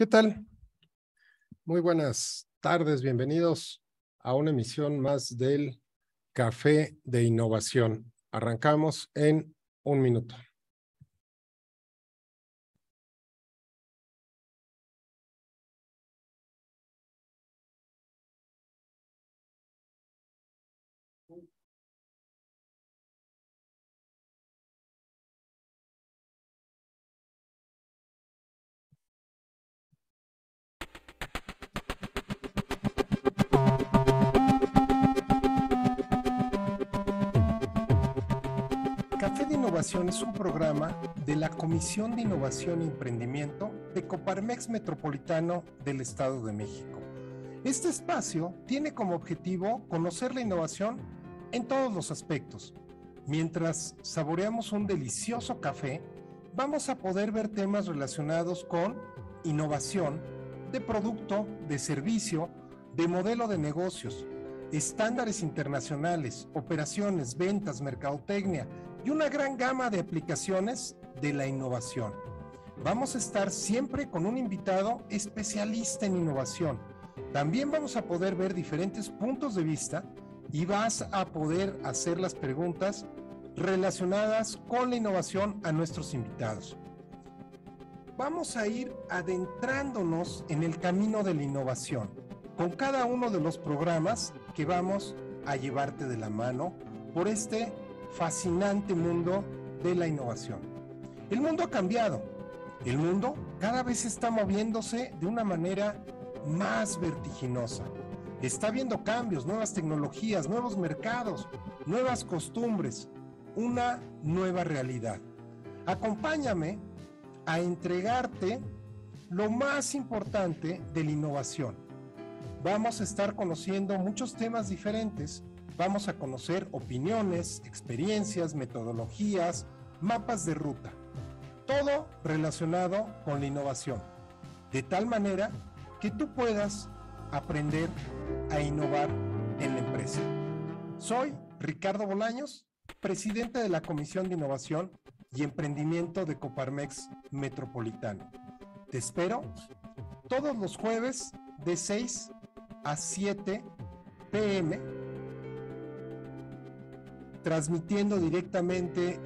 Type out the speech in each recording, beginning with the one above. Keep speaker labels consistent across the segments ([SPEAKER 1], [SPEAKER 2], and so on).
[SPEAKER 1] ¿Qué tal? Muy buenas tardes, bienvenidos a una emisión más del Café de Innovación.
[SPEAKER 2] Arrancamos en un minuto.
[SPEAKER 1] Innovación es un programa de la Comisión de Innovación y e Emprendimiento de Coparmex Metropolitano del Estado de México. Este espacio tiene como objetivo conocer la innovación en todos los aspectos. Mientras saboreamos un delicioso café, vamos a poder ver temas relacionados con innovación de producto, de servicio, de modelo de negocios, estándares internacionales, operaciones, ventas, mercadotecnia, y una gran gama de aplicaciones de la innovación. Vamos a estar siempre con un invitado especialista en innovación. También vamos a poder ver diferentes puntos de vista y vas a poder hacer las preguntas relacionadas con la innovación a nuestros invitados. Vamos a ir adentrándonos en el camino de la innovación con cada uno de los programas que vamos a llevarte de la mano por este fascinante mundo de la innovación. El mundo ha cambiado. El mundo cada vez está moviéndose de una manera más vertiginosa. Está viendo cambios, nuevas tecnologías, nuevos mercados, nuevas costumbres, una nueva realidad. Acompáñame a entregarte lo más importante de la innovación. Vamos a estar conociendo muchos temas diferentes vamos a conocer opiniones, experiencias, metodologías, mapas de ruta, todo relacionado con la innovación, de tal manera que tú puedas aprender a innovar en la empresa. Soy Ricardo Bolaños, presidente de la Comisión de Innovación y Emprendimiento de Coparmex Metropolitano. Te espero todos los jueves de 6 a 7 pm transmitiendo directamente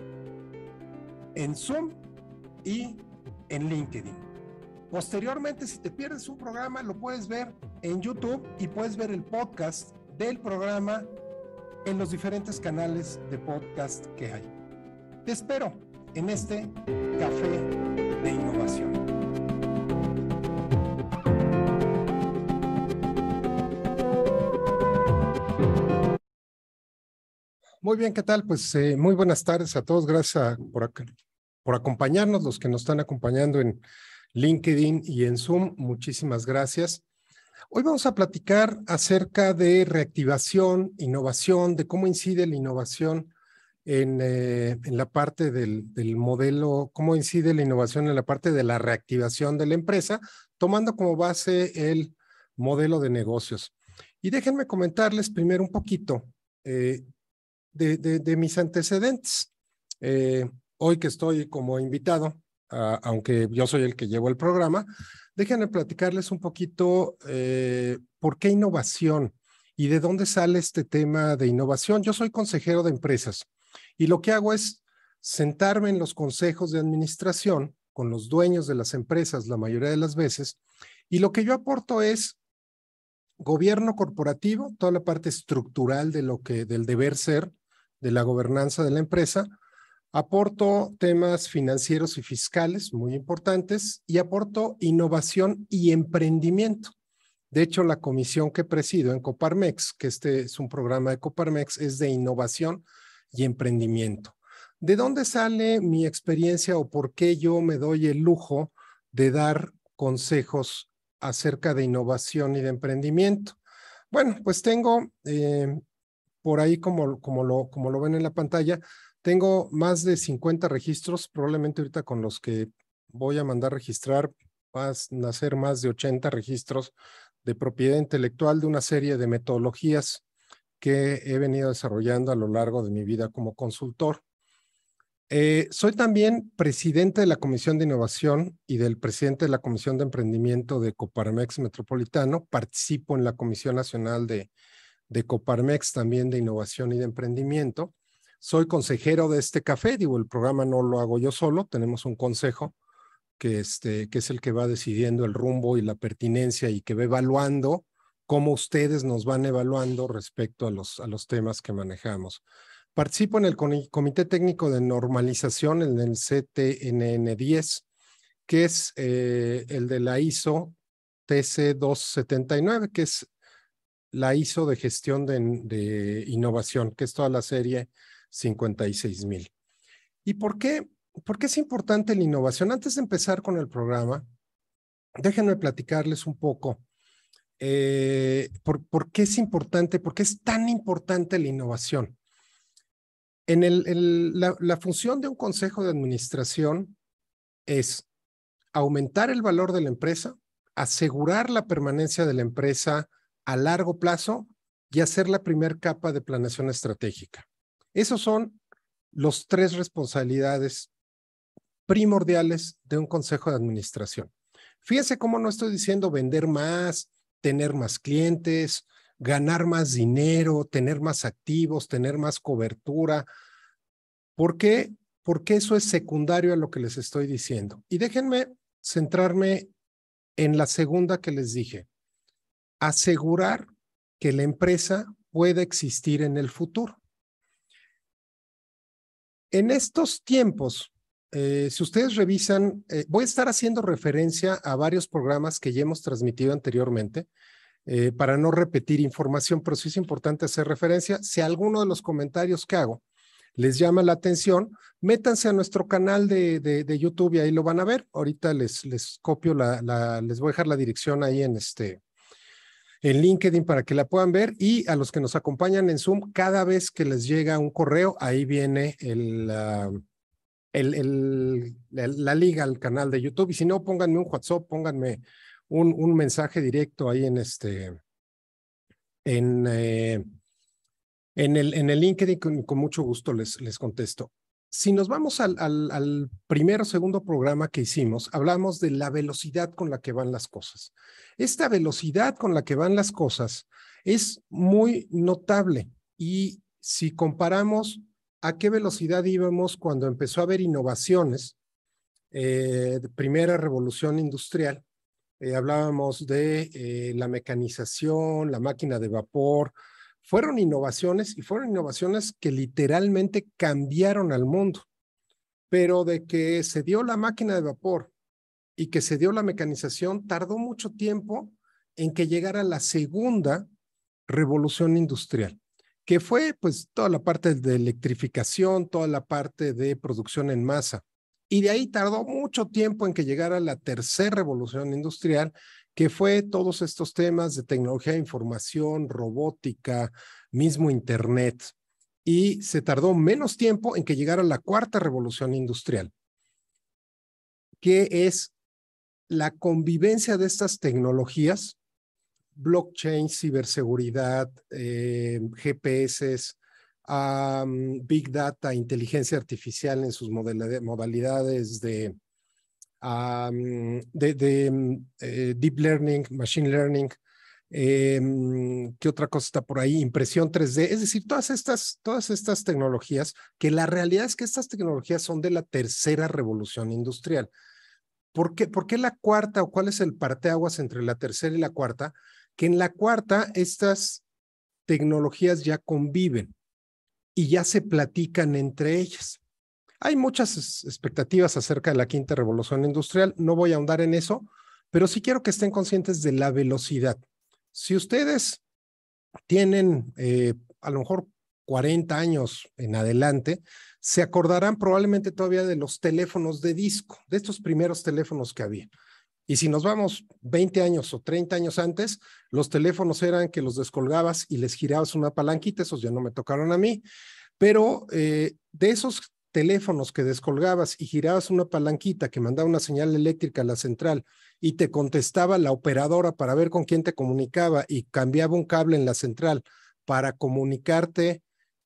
[SPEAKER 1] en Zoom y en LinkedIn. Posteriormente, si te pierdes un programa, lo puedes ver en YouTube y puedes ver el podcast del programa en los diferentes canales de podcast que hay. Te espero en este Café de Innovación. Muy bien, ¿qué tal? Pues eh, muy buenas tardes a todos. Gracias por, por acompañarnos, los que nos están acompañando en LinkedIn y en Zoom. Muchísimas gracias. Hoy vamos a platicar acerca de reactivación, innovación, de cómo incide la innovación en, eh, en la parte del, del, modelo, cómo incide la innovación en la parte de la reactivación de la empresa, tomando como base el modelo de negocios. Y déjenme comentarles primero un poquito eh, de, mis antecedentes. Eh, hoy que estoy como invitado, aunque yo soy el que llevo el programa, déjenme platicarles un poquito eh, por qué innovación y de dónde sale este tema de innovación. Yo soy consejero de empresas y lo que hago es sentarme en los consejos de administración con los dueños de las empresas la mayoría de las veces y lo que yo aporto es gobierno corporativo, toda la parte estructural de lo que del deber ser, de la gobernanza de la empresa, aporto temas financieros y fiscales muy importantes y aporto innovación y emprendimiento. De hecho, la comisión que presido en Coparmex, que este es un programa de Coparmex, es de innovación y emprendimiento. ¿De dónde sale mi experiencia o por qué yo me doy el lujo de dar consejos acerca de innovación y de emprendimiento? Bueno, pues tengo eh, por ahí como, lo, ven en la pantalla. Tengo más de 50 registros, probablemente ahorita con los que voy a mandar registrar van a nacer más de 80 registros de propiedad intelectual de una serie de metodologías que he venido desarrollando a lo largo de mi vida como consultor. Eh, soy también presidente de la Comisión de Innovación y del presidente de la Comisión de Emprendimiento de Coparmex Metropolitano. Participo en la Comisión Nacional de de Coparmex también de innovación y de emprendimiento. Soy consejero de este café, digo, el programa no lo hago yo solo, tenemos un consejo que, este, que es el que va decidiendo el rumbo y la pertinencia y que va evaluando cómo ustedes nos van evaluando respecto a los, a los temas que manejamos. Participo en el Comité Técnico de Normalización, en el CTNN10, que es eh, el de la ISO TC279, que es la ISO de gestión de, innovación, que es toda la serie 56000. ¿Y por qué, por qué es importante la innovación? Antes de empezar con el programa, déjenme platicarles un poco eh, por, qué es importante, por qué es tan importante la innovación. En el, la función de un consejo de administración es aumentar el valor de la empresa, asegurar la permanencia de la empresa a largo plazo y hacer la primera capa de planeación estratégica. Esos son los tres responsabilidades primordiales de un consejo de administración. fíjense cómo no estoy diciendo vender más, tener más clientes, ganar más dinero, tener más activos, tener más cobertura. ¿Por qué? Porque eso es secundario a lo que les estoy diciendo. Y déjenme centrarme en la segunda que les dije, asegurar que la empresa pueda existir en el futuro. En estos tiempos, eh, si ustedes revisan, eh, voy a estar haciendo referencia a varios programas que ya hemos transmitido anteriormente eh, para no repetir información, pero sí es importante hacer referencia. Si alguno de los comentarios que hago les llama la atención, métanse a nuestro canal de, YouTube y ahí lo van a ver. Ahorita les, les copio, la, les voy a dejar la dirección ahí en, este, en LinkedIn para que la puedan ver y a los que nos acompañan en Zoom, cada vez que les llega un correo, ahí viene el, la liga al canal de YouTube. Y si no, pónganme un WhatsApp, pónganme un, mensaje directo ahí en este, en, eh, en, el, en el LinkedIn, con, con mucho gusto les, les contesto si nos vamos al, primer o segundo programa que hicimos, hablamos de la velocidad con la que van las cosas. Esta velocidad con la que van las cosas es muy notable y si comparamos a qué velocidad íbamos cuando empezó a haber innovaciones, eh, primera revolución industrial, eh, hablábamos de eh, la mecanización, la máquina de vapor, fueron innovaciones y fueron innovaciones que literalmente cambiaron al mundo. Pero de que se dio la máquina de vapor y que se dio la mecanización, tardó mucho tiempo en que llegara la segunda revolución industrial, que fue pues toda la parte de electrificación, toda la parte de producción en masa. Y de ahí tardó mucho tiempo en que llegara la tercera revolución industrial, que fue todos estos temas de tecnología de información, robótica, mismo Internet, y se tardó menos tiempo en que llegara la cuarta revolución industrial, que es la convivencia de estas tecnologías, blockchain, ciberseguridad, eh, GPS, big data, inteligencia artificial en sus modalidades de de, mm, eh, deep learning, machine learning, em, ¿qué otra cosa está por ahí? Impresión 3D, es decir, todas estas, todas estas tecnologías, que la realidad es que estas tecnologías son de la tercera revolución industrial. ¿Por qué, ¿Por qué la cuarta o cuál es el parteaguas entre la tercera y la cuarta? Que en la cuarta estas tecnologías ya conviven y ya se platican entre ellas. Hay muchas expectativas acerca de la quinta revolución industrial, no voy a ahondar en eso, pero sí quiero que estén conscientes de la velocidad. Si ustedes tienen eh, a lo mejor 40 años en adelante, se acordarán probablemente todavía de los teléfonos de disco, de estos primeros teléfonos que había. Y si nos vamos 20 años o 30 años antes, los teléfonos eran que los descolgabas y les girabas una palanquita, esos ya no me tocaron a mí, pero eh, de esos teléfonos que descolgabas y girabas una palanquita que mandaba una señal eléctrica a la central y te contestaba la operadora para ver con quién te comunicaba y cambiaba un cable en la central para comunicarte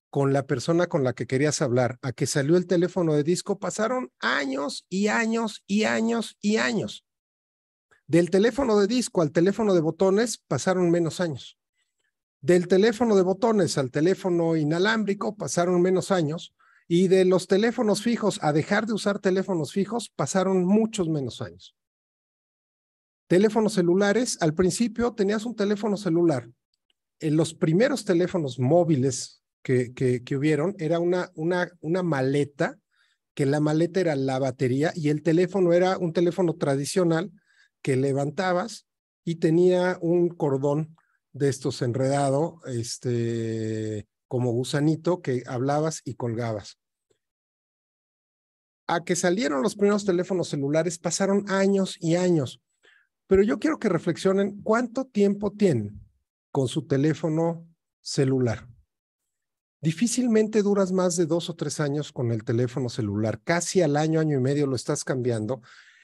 [SPEAKER 1] con la persona con la que querías hablar, a que salió el teléfono de disco, pasaron años y años y años y años. Del teléfono de disco al teléfono de botones pasaron menos años. Del teléfono de botones al teléfono inalámbrico pasaron menos años y de los teléfonos fijos a dejar de usar teléfonos fijos pasaron muchos menos años. Teléfonos celulares, al principio tenías un teléfono celular. En los primeros teléfonos móviles que, que, hubieron era una, una, una maleta, que la maleta era la batería y el teléfono era un teléfono tradicional que levantabas y tenía un cordón de estos enredado, este, como gusanito que hablabas y colgabas. A que salieron los primeros teléfonos celulares pasaron años y años, pero yo quiero que reflexionen cuánto tiempo tienen con su teléfono celular. Difícilmente duras más de dos o tres años con el teléfono celular, casi al año, año y medio lo estás cambiando,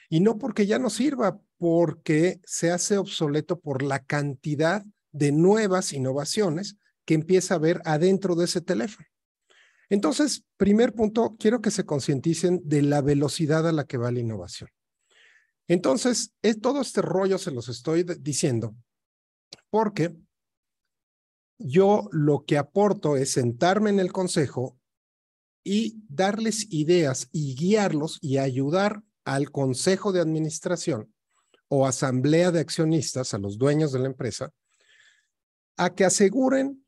[SPEAKER 1] y no porque ya no sirva, porque se hace obsoleto por la cantidad de nuevas innovaciones que empieza a ver adentro de ese teléfono. Entonces, primer punto, quiero que se concienticen de la velocidad a la que va la innovación. Entonces, es, todo este rollo se los estoy diciendo porque yo lo que aporto es sentarme en el consejo y darles ideas y guiarlos y ayudar al consejo de administración o asamblea de accionistas, a los dueños de la empresa, a que aseguren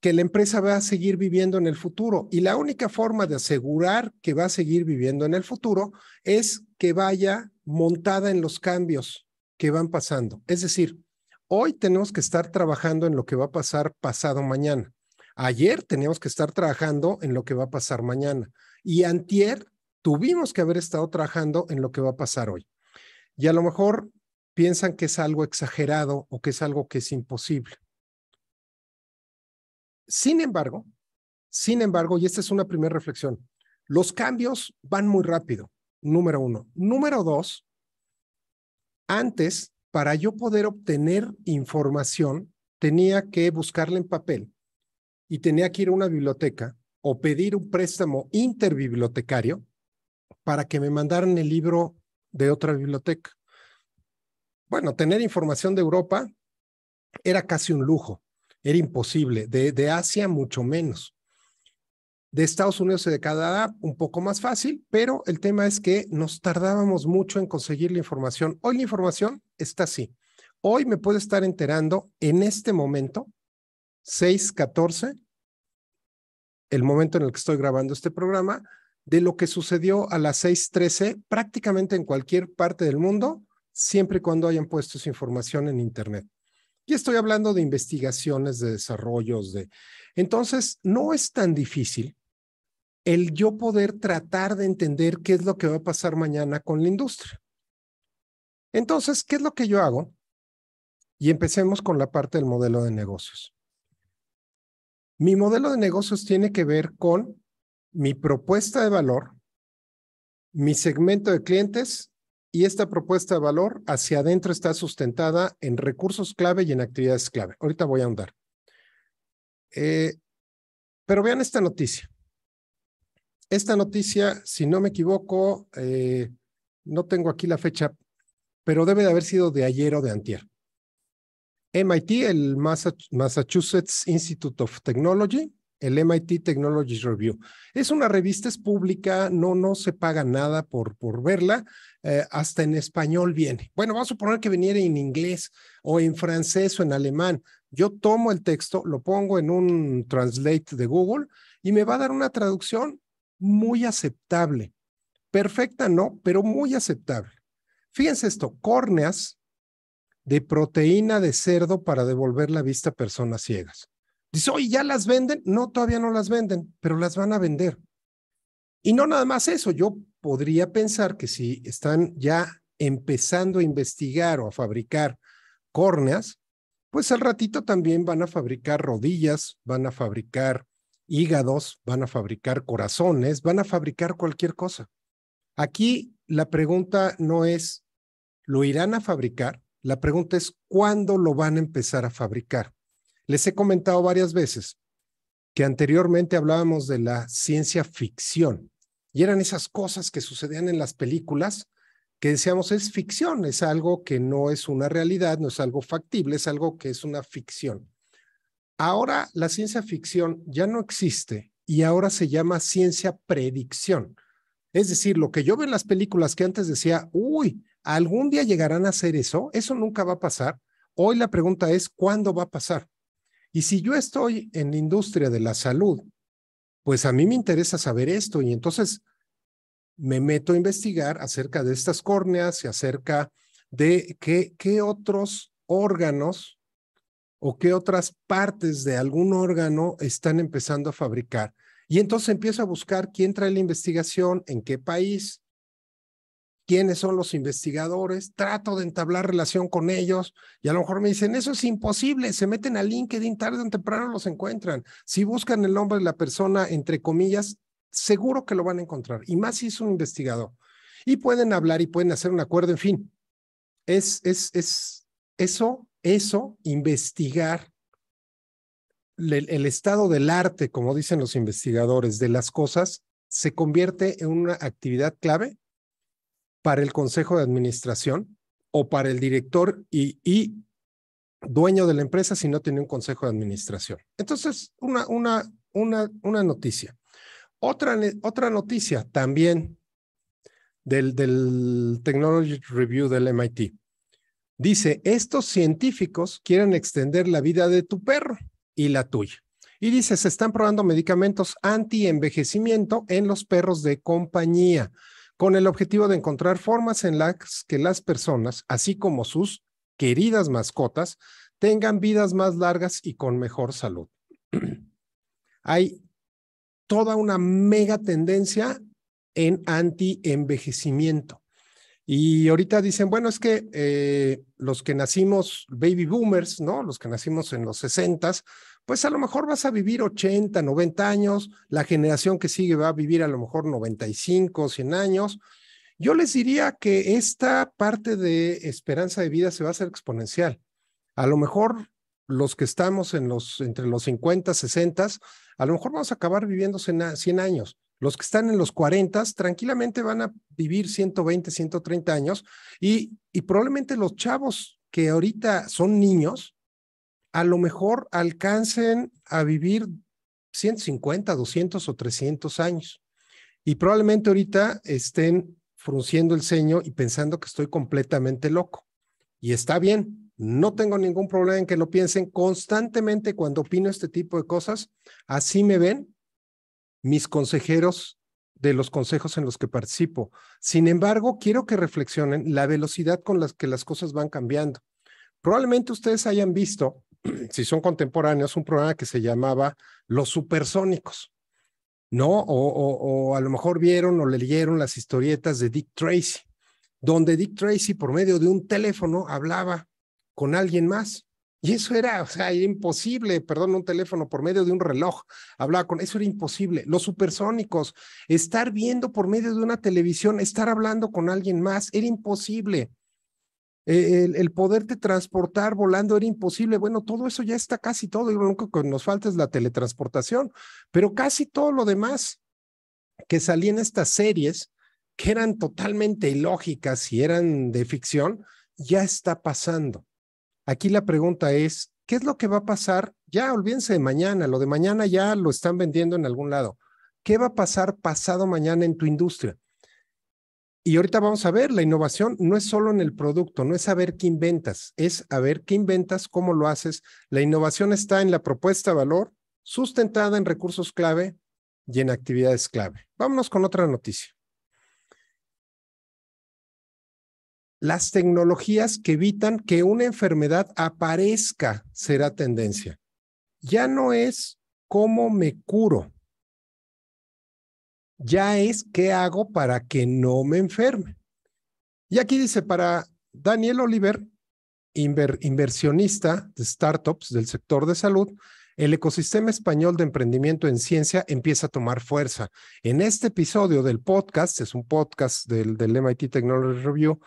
[SPEAKER 1] que la empresa va a seguir viviendo en el futuro. Y la única forma de asegurar que va a seguir viviendo en el futuro es que vaya montada en los cambios que van pasando. Es decir, hoy tenemos que estar trabajando en lo que va a pasar pasado mañana. Ayer teníamos que estar trabajando en lo que va a pasar mañana. Y antier tuvimos que haber estado trabajando en lo que va a pasar hoy. Y a lo mejor piensan que es algo exagerado o que es algo que es imposible. Sin embargo, sin embargo, y esta es una primera reflexión, los cambios van muy rápido, número uno. Número dos, antes, para yo poder obtener información, tenía que buscarla en papel y tenía que ir a una biblioteca o pedir un préstamo interbibliotecario para que me mandaran el libro de otra biblioteca. Bueno, tener información de Europa era casi un lujo. Era imposible. De, Asia, mucho menos. De Estados Unidos y de Canadá, un poco más fácil, pero el tema es que nos tardábamos mucho en conseguir la información. Hoy la información está así. Hoy me puedo estar enterando en este momento, 6:14, el momento en el que estoy grabando este programa, de lo que sucedió a las 6:13 prácticamente en cualquier parte del mundo, siempre y cuando hayan puesto esa información en Internet. Y estoy hablando de investigaciones, de desarrollos, de... Entonces, no es tan difícil el yo poder tratar de entender qué es lo que va a pasar mañana con la industria. Entonces, ¿qué es lo que yo hago? Y empecemos con la parte del modelo de negocios. Mi modelo de negocios tiene que ver con mi propuesta de valor, mi segmento de clientes y esta propuesta de valor hacia adentro está sustentada en recursos clave y en actividades clave. Ahorita voy a ahondar. Eh, pero vean esta noticia. Esta noticia, si no me equivoco, eh, no tengo aquí la fecha, pero debe de haber sido de ayer o de antier. MIT, el Massachusetts Institute of Technology, el MIT Technology Review. Es una revista, es pública, no, no se paga nada por, por verla, eh, hasta en español viene. Bueno, vamos a suponer que viniera en inglés o en francés o en alemán. Yo tomo el texto, lo pongo en un translate de Google y me va a dar una traducción muy aceptable. Perfecta no, pero muy aceptable. Fíjense esto, córneas de proteína de cerdo para devolver la vista a personas ciegas. Dice, oye, ¿ya las venden? No, todavía no las venden, pero las van a vender. Y no nada más eso, yo podría pensar que si están ya empezando a investigar o a fabricar córneas, pues al ratito también van a fabricar rodillas, van a fabricar hígados, van a fabricar corazones, van a fabricar cualquier cosa. Aquí la pregunta no es, ¿lo irán a fabricar? La pregunta es, ¿cuándo lo van a empezar a fabricar? Les he comentado varias veces que anteriormente hablábamos de la ciencia ficción y eran esas cosas que sucedían en las películas que decíamos es ficción, es algo que no es una realidad, no es algo factible, es algo que es una ficción. Ahora la ciencia ficción ya no existe y ahora se llama ciencia predicción. Es decir, lo que yo veo en las películas que antes decía, uy, algún día llegarán a hacer eso, eso nunca va a pasar. Hoy la pregunta es, ¿cuándo va a pasar? Y si yo estoy en la industria de la salud, pues a mí me interesa saber esto y entonces me meto a investigar acerca de estas córneas y acerca de qué, otros órganos o qué otras partes de algún órgano están empezando a fabricar. Y entonces empiezo a buscar quién trae la investigación, en qué país, quiénes son los investigadores, trato de entablar relación con ellos y a lo mejor me dicen, eso es imposible, se meten a LinkedIn, tarde o temprano los encuentran. Si buscan el nombre de la persona, entre comillas, seguro que lo van a encontrar, y más si es un investigador. Y pueden hablar y pueden hacer un acuerdo, en fin. Es, es, es eso, eso, investigar el estado del arte, como dicen los investigadores, de las cosas, se convierte en una actividad clave para el consejo de administración o para el director y, dueño de la empresa si no tiene un consejo de administración. Entonces, una, noticia. Otra, otra noticia también del, del Technology Review del MIT. Dice, estos científicos quieren extender la vida de tu perro y la tuya. Y dice, se están probando medicamentos anti-envejecimiento en los perros de compañía con el objetivo de encontrar formas en las que las personas, así como sus queridas mascotas, tengan vidas más largas y con mejor salud. Hay toda una mega tendencia en anti-envejecimiento. Y ahorita dicen, bueno, es que eh, los que nacimos baby boomers, ¿no? Los que nacimos en los 60, pues a lo mejor vas a vivir 80, 90 años, la generación que sigue va a vivir a lo mejor 95, 100 años. Yo les diría que esta parte de esperanza de vida se va a hacer exponencial. A lo mejor los que estamos en los, entre los 50, 60, a lo mejor vamos a acabar viviendo 100 años. Los que están en los 40 tranquilamente van a vivir 120, 130 años y, y probablemente los chavos que ahorita son niños, a lo mejor alcancen a vivir 150, 200 o 300 años. Y probablemente ahorita estén frunciendo el ceño y pensando que estoy completamente loco. Y está bien, no tengo ningún problema en que lo piensen constantemente cuando opino este tipo de cosas. Así me ven mis consejeros de los consejos en los que participo. Sin embargo, quiero que reflexionen la velocidad con la que las cosas van cambiando. Probablemente ustedes hayan visto si son contemporáneos, un programa que se llamaba Los Supersónicos, ¿no? O, a lo mejor vieron o leyeron las historietas de Dick Tracy, donde Dick Tracy por medio de un teléfono hablaba con alguien más. Y eso era, o sea, era imposible, perdón, un teléfono por medio de un reloj, hablaba con, eso era imposible. Los supersónicos, estar viendo por medio de una televisión, estar hablando con alguien más, era imposible. Eh, el, poder de transportar volando era imposible. Bueno, todo eso ya está casi todo, y lo único que nos falta es la teletransportación, pero casi todo lo demás que salía en estas series, que eran totalmente ilógicas y eran de ficción, ya está pasando. Aquí la pregunta es, ¿qué es lo que va a pasar? Ya olvídense de mañana, lo de mañana ya lo están vendiendo en algún lado. ¿Qué va a pasar pasado mañana en tu industria? Y ahorita vamos a ver, la innovación no es solo en el producto, no es saber qué inventas, es saber qué inventas, cómo lo haces. La innovación está en la propuesta de valor, sustentada en recursos clave y en actividades clave. Vámonos con otra noticia. Las tecnologías que evitan que una enfermedad aparezca será tendencia. Ya no es cómo me curo, ya es qué hago para que no me enferme. Y aquí dice, para Daniel Oliver, inversionista de startups del sector de salud, el ecosistema español de emprendimiento en ciencia empieza a tomar fuerza. En este episodio del podcast, es un podcast del, MIT Technology Review,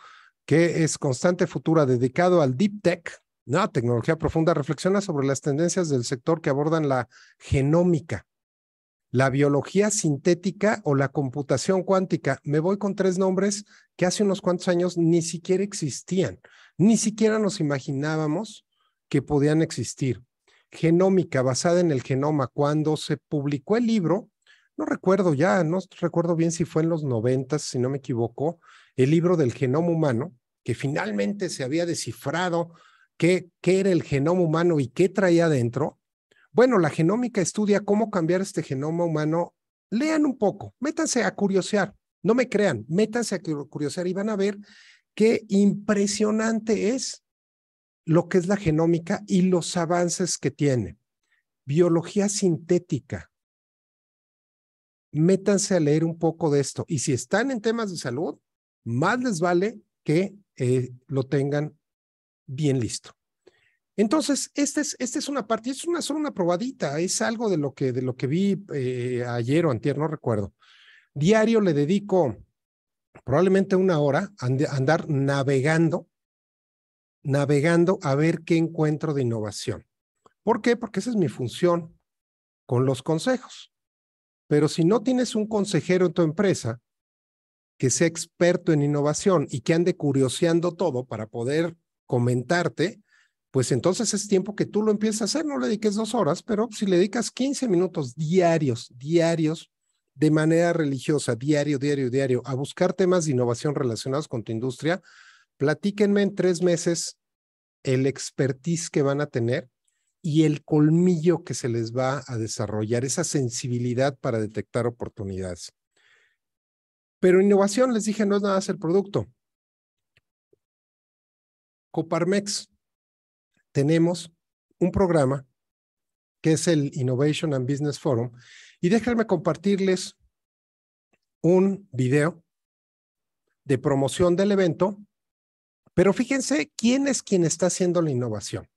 [SPEAKER 1] que es Constante Futura dedicado al Deep Tech, ¿no? tecnología profunda, reflexiona sobre las tendencias del sector que abordan la genómica, la biología sintética o la computación cuántica. Me voy con tres nombres que hace unos cuantos años ni siquiera existían, ni siquiera nos imaginábamos que podían existir. Genómica, basada en el genoma. Cuando se publicó el libro, no recuerdo ya, no recuerdo bien si fue en los noventas, si no me equivoco, el libro del genoma humano, que finalmente se había descifrado qué, era el genoma humano y qué traía dentro, bueno, la genómica estudia cómo cambiar este genoma humano. Lean un poco, métanse a curiosear, no me crean, métanse a curiosear y van a ver qué impresionante es lo que es la genómica y los avances que tiene. Biología sintética. Métanse a leer un poco de esto y si están en temas de salud, más les vale que eh, lo tengan bien listo. Entonces, esta es, es una parte, es una solo una probadita, es algo de lo que, de lo que vi eh, ayer o antier, no recuerdo. Diario le dedico probablemente una hora a andar navegando, navegando a ver qué encuentro de innovación. ¿Por qué? Porque esa es mi función con los consejos. Pero si no tienes un consejero en tu empresa que sea experto en innovación y que ande curioseando todo para poder comentarte, pues entonces es tiempo que tú lo empieces a hacer, no le dediques dos horas, pero si le dedicas 15 minutos diarios, diarios, de manera religiosa, diario, diario, diario, a buscar temas de innovación relacionados con tu industria, platíquenme en tres meses el expertise que van a tener y el colmillo que se les va a desarrollar, esa sensibilidad para detectar oportunidades. Pero innovación, les dije, no es nada más el producto. Coparmex, tenemos un programa que es el Innovation and Business Forum. Y déjenme compartirles un video de promoción del evento, pero fíjense quién es quien está haciendo la innovación.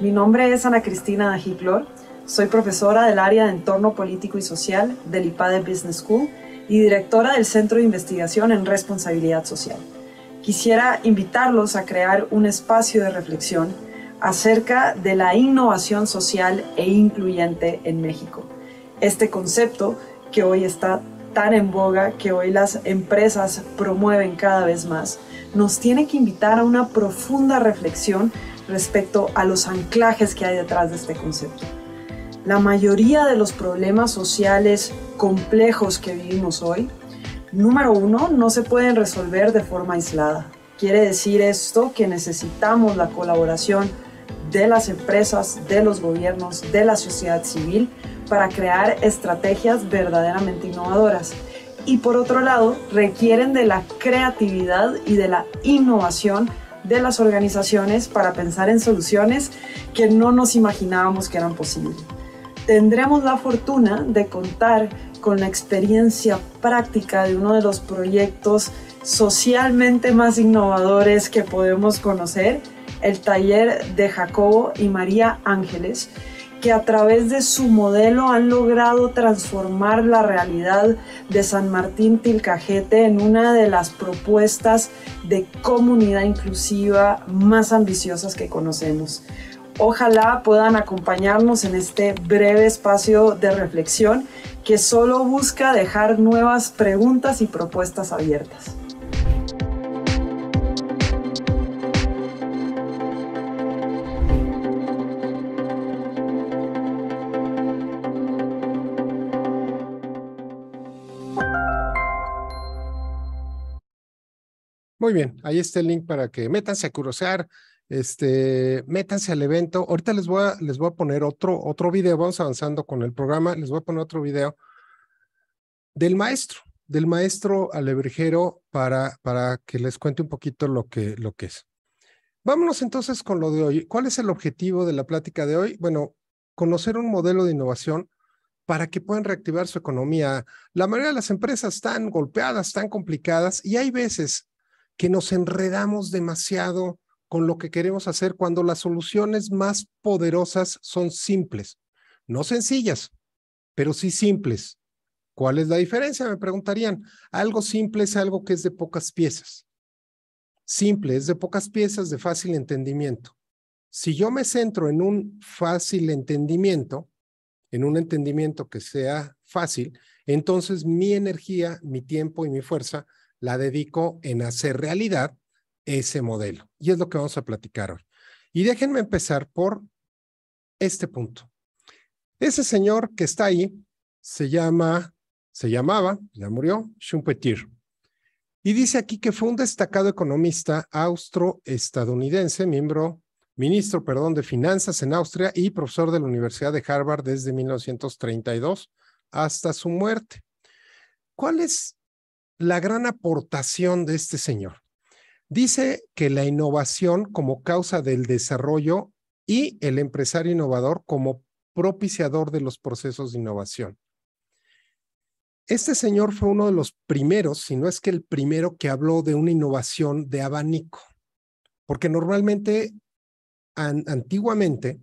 [SPEAKER 3] Mi nombre es Ana Cristina Giplor. Soy profesora del área de Entorno Político y Social del IPADE Business School y directora del Centro de Investigación en Responsabilidad Social. Quisiera invitarlos a crear un espacio de reflexión acerca de la innovación social e incluyente en México. Este concepto que hoy está tan en boga, que hoy las empresas promueven cada vez más, nos tiene que invitar a una profunda reflexión respecto a los anclajes que hay detrás de este concepto. La mayoría de los problemas sociales complejos que vivimos hoy, número uno, no se pueden resolver de forma aislada. Quiere decir esto que necesitamos la colaboración de las empresas, de los gobiernos, de la sociedad civil para crear estrategias verdaderamente innovadoras. Y por otro lado, requieren de la creatividad y de la innovación de las organizaciones para pensar en soluciones que no nos imaginábamos que eran posibles tendremos la fortuna de contar con la experiencia práctica de uno de los proyectos socialmente más innovadores que podemos conocer, el taller de Jacobo y María Ángeles, que a través de su modelo han logrado transformar la realidad de San Martín Tilcajete en una de las propuestas de comunidad inclusiva más ambiciosas que conocemos. Ojalá puedan acompañarnos en este breve espacio de reflexión que solo busca dejar nuevas preguntas y propuestas abiertas.
[SPEAKER 1] Muy bien, ahí está el link para que métanse a curosear este, métanse al evento. Ahorita les voy a, les voy a poner otro, otro video, vamos avanzando con el programa, les voy a poner otro video del maestro, del maestro alebrejero para, para que les cuente un poquito lo que, lo que es. Vámonos entonces con lo de hoy. ¿Cuál es el objetivo de la plática de hoy? Bueno, conocer un modelo de innovación para que puedan reactivar su economía. La mayoría de las empresas están golpeadas, están complicadas y hay veces que nos enredamos demasiado con lo que queremos hacer cuando las soluciones más poderosas son simples, no sencillas, pero sí simples. ¿Cuál es la diferencia? Me preguntarían. Algo simple es algo que es de pocas piezas. Simple, es de pocas piezas, de fácil entendimiento. Si yo me centro en un fácil entendimiento, en un entendimiento que sea fácil, entonces mi energía, mi tiempo y mi fuerza la dedico en hacer realidad ese modelo. Y es lo que vamos a platicar hoy. Y déjenme empezar por este punto. Ese señor que está ahí se llama, se llamaba, ya murió, Schumpeter. Y dice aquí que fue un destacado economista austro-estadounidense, miembro, ministro, perdón, de finanzas en Austria y profesor de la Universidad de Harvard desde 1932 hasta su muerte. ¿Cuál es la gran aportación de este señor? Dice que la innovación como causa del desarrollo y el empresario innovador como propiciador de los procesos de innovación. Este señor fue uno de los primeros, si no es que el primero que habló de una innovación de abanico, porque normalmente, antiguamente,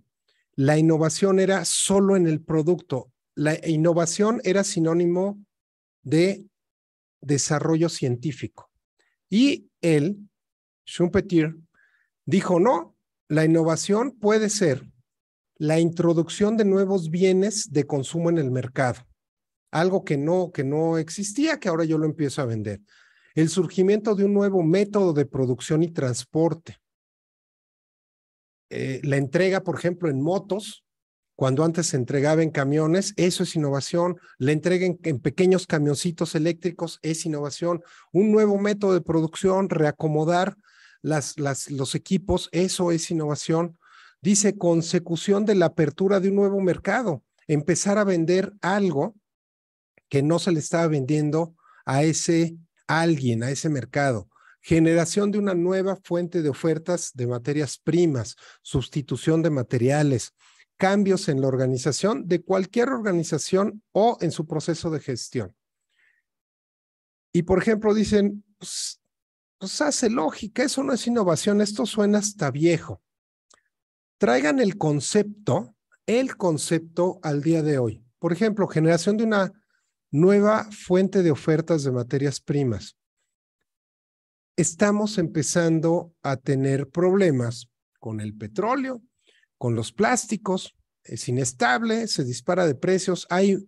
[SPEAKER 1] la innovación era solo en el producto, la innovación era sinónimo de desarrollo científico. Y él Schumpeter, dijo, no, la innovación puede ser la introducción de nuevos bienes de consumo en el mercado, algo que no, que no existía, que ahora yo lo empiezo a vender. El surgimiento de un nuevo método de producción y transporte. Eh, la entrega, por ejemplo, en motos, cuando antes se entregaba en camiones, eso es innovación. La entrega en, pequeños camioncitos eléctricos es innovación. Un nuevo método de producción, reacomodar las, los equipos, eso es innovación. Dice consecución de la apertura de un nuevo mercado, empezar a vender algo que no se le estaba vendiendo a ese alguien, a ese mercado. Generación de una nueva fuente de ofertas de materias primas, sustitución de materiales, cambios en la organización de cualquier organización o en su proceso de gestión. Y por ejemplo, dicen, pues, pues, hace lógica, eso no es innovación, esto suena hasta viejo. Traigan el concepto, el concepto al día de hoy. Por ejemplo, generación de una nueva fuente de ofertas de materias primas. Estamos empezando a tener problemas con el petróleo, con los plásticos, es inestable, se dispara de precios, hay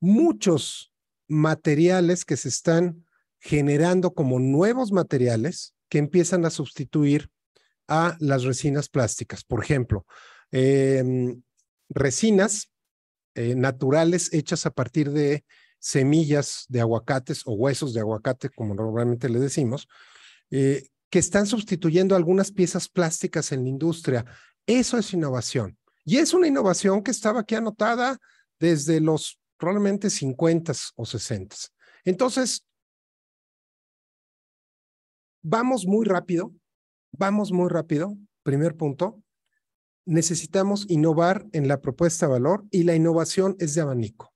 [SPEAKER 1] muchos materiales que se están generando como nuevos materiales que empiezan a sustituir a las resinas plásticas. Por ejemplo, em, resinas eh, naturales hechas a partir de semillas de aguacates o huesos de aguacate, como normalmente le decimos, eh, que están sustituyendo algunas piezas plásticas en la industria. Eso es innovación. Y es una innovación que estaba aquí anotada desde los probablemente 50 o 60. Entonces, Vamos muy rápido, vamos muy rápido. Primer punto, necesitamos innovar en la propuesta de valor y la innovación es de abanico.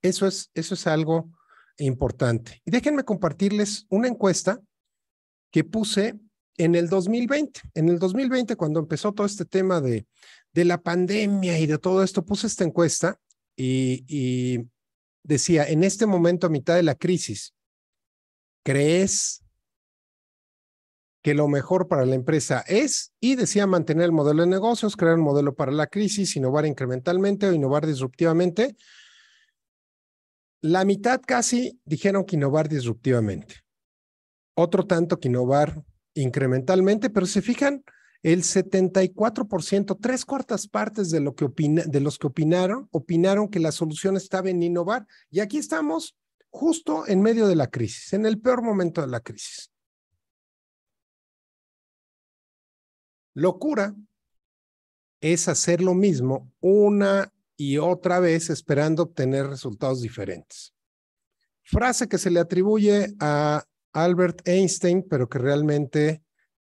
[SPEAKER 1] Eso es, eso es algo importante. Y déjenme compartirles una encuesta que puse en el 2020. En el 2020, cuando empezó todo este tema de, la pandemia y de todo esto, puse esta encuesta y decía, en este momento, a mitad de la crisis, ¿crees que lo mejor para la empresa es, y decía mantener el modelo de negocios, crear un modelo para la crisis, innovar incrementalmente o innovar disruptivamente. La mitad casi dijeron que innovar disruptivamente. Otro tanto que innovar incrementalmente, pero se fijan, el 74%, tres cuartas partes de, lo que de los que opinaron, opinaron que la solución estaba en innovar. Y aquí estamos justo en medio de la crisis, en el peor momento de la crisis. Locura es hacer lo mismo una y otra vez esperando obtener resultados diferentes. Frase que se le atribuye a Albert Einstein, pero que realmente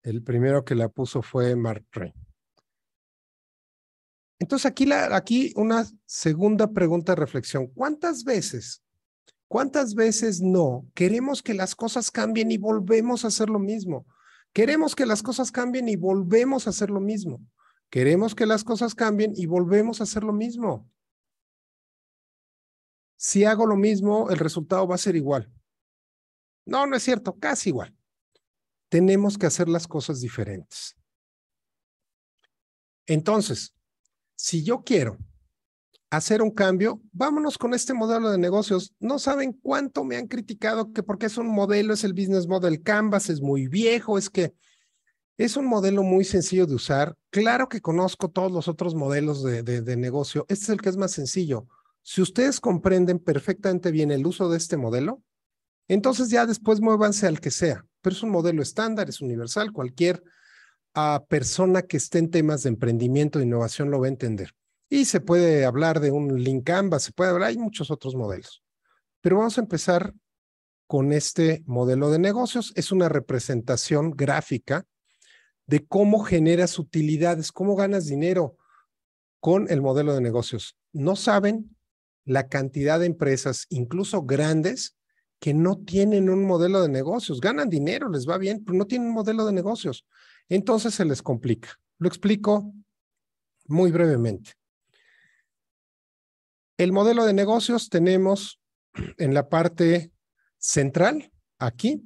[SPEAKER 1] el primero que la puso fue Mark Twain. Entonces aquí, la, aquí una segunda pregunta de reflexión. ¿Cuántas veces, cuántas veces no queremos que las cosas cambien y volvemos a hacer lo mismo? Queremos que las cosas cambien y volvemos a hacer lo mismo. Queremos que las cosas cambien y volvemos a hacer lo mismo. Si hago lo mismo, el resultado va a ser igual. No, no es cierto, casi igual. Tenemos que hacer las cosas diferentes. Entonces, si yo quiero hacer un cambio, vámonos con este modelo de negocios. No saben cuánto me han criticado que porque es un modelo, es el business model Canvas, es muy viejo, es que es un modelo muy sencillo de usar. Claro que conozco todos los otros modelos de, negocio. Este es el que es más sencillo. Si ustedes comprenden perfectamente bien el uso de este modelo, entonces ya después muévanse al que sea. Pero es un modelo estándar, es universal, cualquier ah, persona que esté en temas de emprendimiento e innovación lo va a entender. Y se puede hablar de un link se puede hablar, hay muchos otros modelos. Pero vamos a empezar con este modelo de negocios. Es una representación gráfica de cómo generas utilidades, cómo ganas dinero con el modelo de negocios. No saben la cantidad de empresas, incluso grandes, que no tienen un modelo de negocios. Ganan dinero, les va bien, pero no tienen un modelo de negocios. Entonces se les complica. Lo explico muy brevemente. El modelo de negocios tenemos en la parte central, aquí,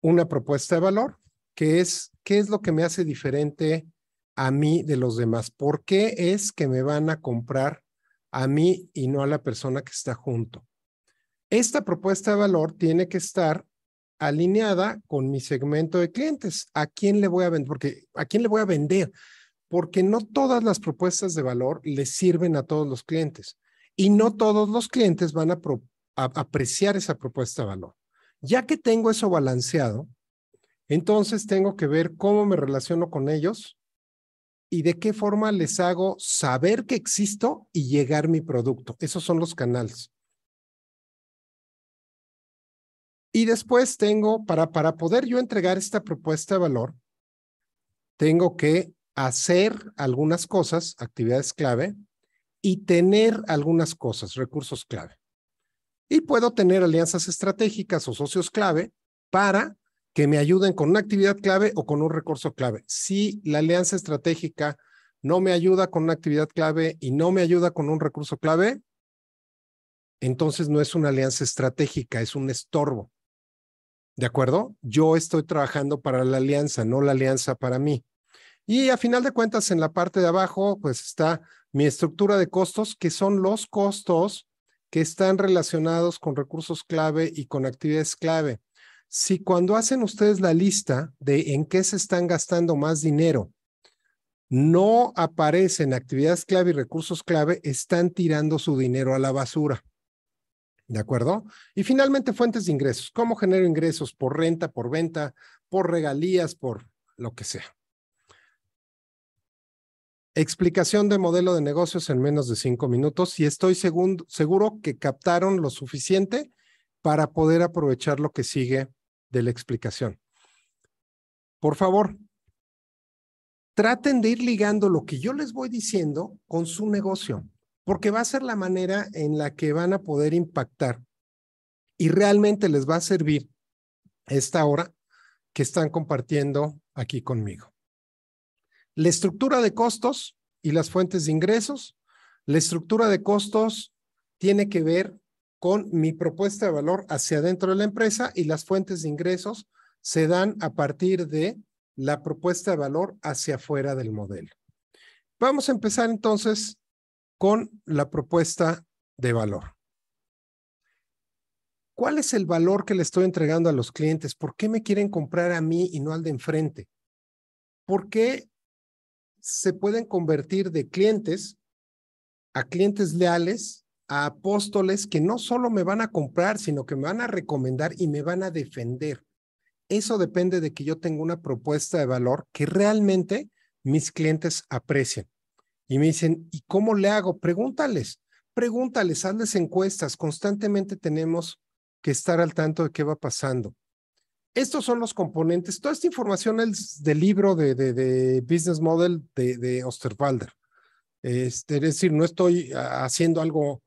[SPEAKER 1] una propuesta de valor, que es qué es lo que me hace diferente a mí de los demás. ¿Por qué es que me van a comprar a mí y no a la persona que está junto? Esta propuesta de valor tiene que estar alineada con mi segmento de clientes. ¿A quién le voy a vender? Porque ¿a quién le voy a vender? Porque no todas las propuestas de valor le sirven a todos los clientes y no todos los clientes van a, apreciar esa propuesta de valor. Ya que tengo eso balanceado, entonces tengo que ver cómo me relaciono con ellos y de qué forma les hago saber que existo y llegar mi producto. Esos son los canales. Y después tengo, para, para poder yo entregar esta propuesta de valor, tengo que hacer algunas cosas, actividades clave, y tener algunas cosas, recursos clave. Y puedo tener alianzas estratégicas o socios clave para que me ayuden con una actividad clave o con un recurso clave. Si la alianza estratégica no me ayuda con una actividad clave y no me ayuda con un recurso clave, entonces no es una alianza estratégica, es un estorbo. ¿De acuerdo? Yo estoy trabajando para la alianza, no la alianza para mí. Y a final de cuentas, en la parte de abajo, pues está mi estructura de costos, que son los costos que están relacionados con recursos clave y con actividades clave. Si cuando hacen ustedes la lista de en qué se están gastando más dinero, no aparecen actividades clave y recursos clave, están tirando su dinero a la basura. ¿De acuerdo? Y finalmente, fuentes de ingresos. ¿Cómo genero ingresos? Por renta, por venta, por regalías, por lo que sea. Explicación de modelo de negocios en menos de cinco minutos y estoy seguro que captaron lo suficiente para poder aprovechar lo que sigue de la explicación. Por favor, traten de ir ligando lo que yo les voy diciendo con su negocio, porque va a ser la manera en la que van a poder impactar y realmente les va a servir esta hora que están compartiendo aquí conmigo la estructura de costos y las fuentes de ingresos. La estructura de costos tiene que ver con mi propuesta de valor hacia adentro de la empresa y las fuentes de ingresos se dan a partir de la propuesta de valor hacia afuera del modelo. Vamos a empezar entonces con la propuesta de valor. ¿Cuál es el valor que le estoy entregando a los clientes? ¿Por qué me quieren comprar a mí y no al de enfrente? ¿Por qué se pueden convertir de clientes a clientes leales, a apóstoles que no solo me van a comprar, sino que me van a recomendar y me van a defender. Eso depende de que yo tenga una propuesta de valor que realmente mis clientes aprecien. Y me dicen, ¿y cómo le hago? Pregúntales, pregúntales, hazles encuestas. Constantemente tenemos que estar al tanto de qué va pasando estos son los componentes. Toda esta información es del libro de, Business Model de, Osterwalder. Este, es decir, no estoy ah, haciendo algo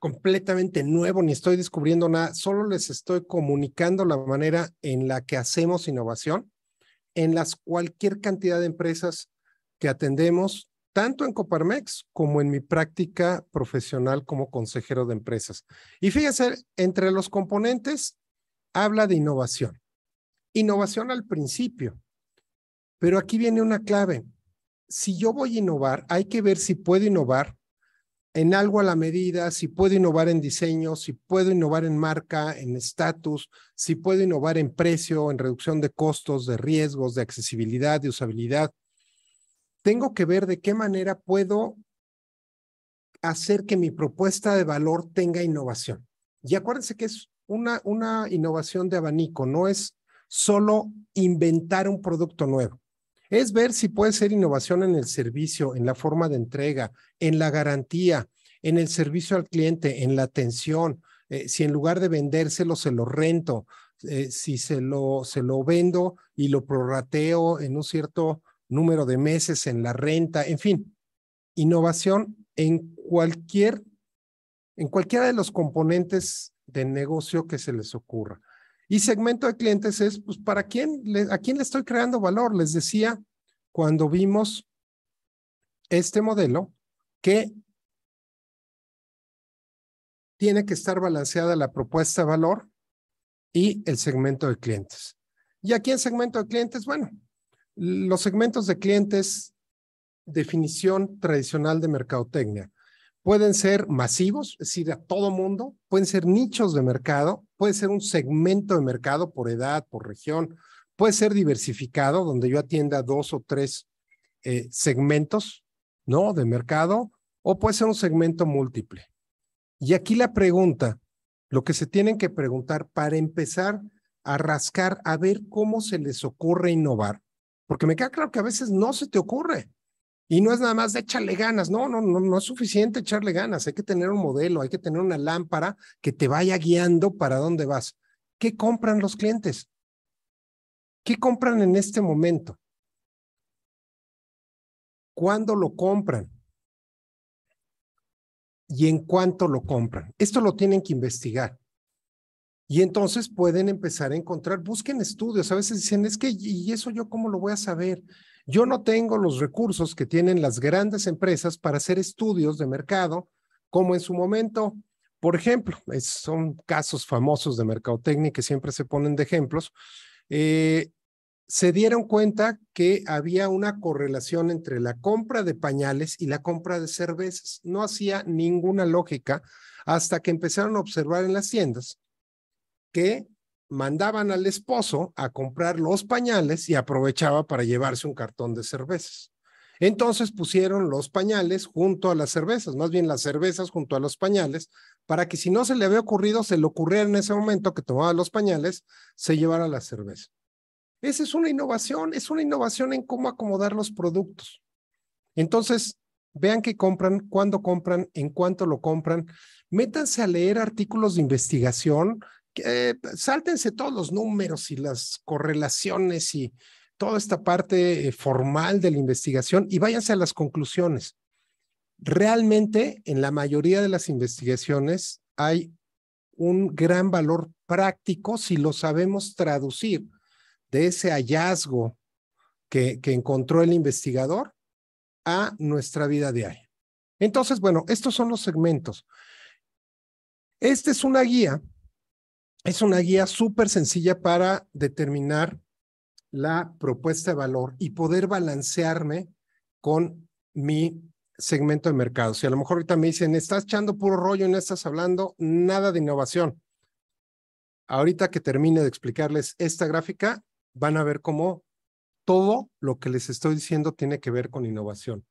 [SPEAKER 1] completamente nuevo ni estoy descubriendo nada, solo les estoy comunicando la manera en la que hacemos innovación en las cualquier cantidad de empresas que atendemos, tanto en Coparmex como en mi práctica profesional como consejero de empresas. Y fíjense, entre los componentes habla de innovación. Innovación al principio. Pero aquí viene una clave. Si yo voy a innovar, hay que ver si puedo innovar en algo a la medida, si puedo innovar en diseño, si puedo innovar en marca, en estatus, si puedo innovar en precio, en reducción de costos, de riesgos, de accesibilidad, de usabilidad. Tengo que ver de qué manera puedo hacer que mi propuesta de valor tenga innovación. Y acuérdense que es una, una innovación de abanico, no es solo inventar un producto nuevo. Es ver si puede ser innovación en el servicio, en la forma de entrega, en la garantía, en el servicio al cliente, en la atención, eh, si en lugar de vendérselo se lo rento, eh, si se lo, se lo vendo y lo prorrateo en un cierto número de meses en la renta, en fin, innovación en cualquier en cualquiera de los componentes de negocio que se les ocurra. Y segmento de clientes es, pues, ¿para quién a quién le estoy creando valor? Les decía cuando vimos este modelo que tiene que estar balanceada la propuesta de valor y el segmento de clientes. Y aquí en segmento de clientes, bueno, los segmentos de clientes, definición tradicional de mercadotecnia. Pueden ser masivos, es decir, a todo mundo, pueden ser nichos de mercado, puede ser un segmento de mercado por edad, por región, puede ser diversificado, donde yo atienda dos o tres eh, segmentos, ¿no? De mercado, o puede ser un segmento múltiple. Y aquí la pregunta, lo que se tienen que preguntar para empezar a rascar, a ver cómo se les ocurre innovar, porque me queda claro que a veces no se te ocurre. Y no es nada más de echarle ganas, no, no, no, no es suficiente echarle ganas, hay que tener un modelo, hay que tener una lámpara que te vaya guiando para dónde vas. ¿Qué compran
[SPEAKER 2] los clientes? ¿Qué compran en este momento? ¿Cuándo lo compran? ¿Y en
[SPEAKER 1] cuánto lo compran? Esto lo tienen que investigar. Y entonces pueden empezar a encontrar, busquen estudios. A veces dicen, es que, ¿y eso yo cómo lo voy a saber? Yo no tengo los recursos que tienen las grandes empresas para hacer estudios de mercado, como en su momento, por ejemplo, son casos famosos de mercadotecnia que siempre se ponen de ejemplos. Eh, se dieron cuenta que había una correlación entre la compra de pañales y la compra de cervezas. No hacía ninguna lógica hasta que empezaron a observar en las tiendas que mandaban al esposo a comprar los pañales y aprovechaba para llevarse un cartón de cervezas. Entonces pusieron los pañales junto a las cervezas, más bien las cervezas junto a los pañales, para que si no se le había ocurrido, se le ocurriera en ese momento que tomaba los pañales, se llevara la cerveza. Esa es una innovación, es una innovación en cómo acomodar los productos. Entonces, vean qué compran, cuándo compran, en cuánto lo compran. Métanse a leer artículos de investigación eh, sáltense todos los números y las correlaciones y toda esta parte eh, formal de la investigación y váyanse a las conclusiones. Realmente, en la mayoría de las investigaciones hay un gran valor práctico si lo sabemos traducir de ese hallazgo que, que encontró el investigador a nuestra vida diaria. Entonces, bueno, estos son los segmentos. Esta es una guía es una guía súper sencilla para determinar la propuesta de valor y poder balancearme con mi segmento de mercado. Si a lo mejor ahorita me dicen, estás echando puro rollo no estás hablando nada de innovación. Ahorita que termine de explicarles esta gráfica, van a ver cómo todo lo que les estoy diciendo tiene que ver con innovación.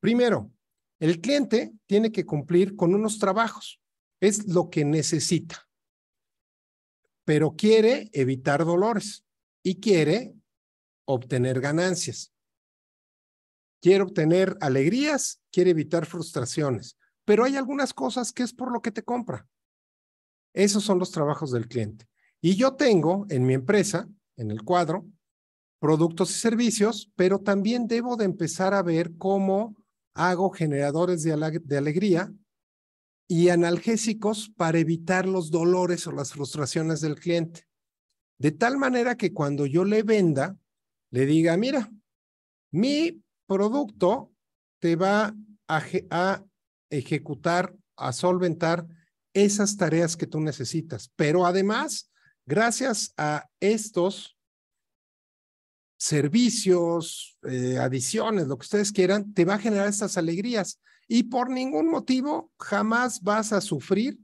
[SPEAKER 1] Primero, el cliente tiene que cumplir con unos trabajos. Es lo que necesita pero quiere evitar dolores y quiere obtener ganancias. Quiere obtener alegrías, quiere evitar frustraciones, pero hay algunas cosas que es por lo que te compra. Esos son los trabajos del cliente. Y yo tengo en mi empresa, en el cuadro, productos y servicios, pero también debo de empezar a ver cómo hago generadores de, alegría y analgésicos para evitar los dolores o las frustraciones del cliente. De tal manera que cuando yo le venda, le diga, mira, mi producto te va a, a ejecutar, a solventar esas tareas que tú necesitas. Pero además, gracias a estos servicios, eh, adiciones, lo que ustedes quieran, te va a generar estas alegrías. Y por ningún motivo jamás vas a sufrir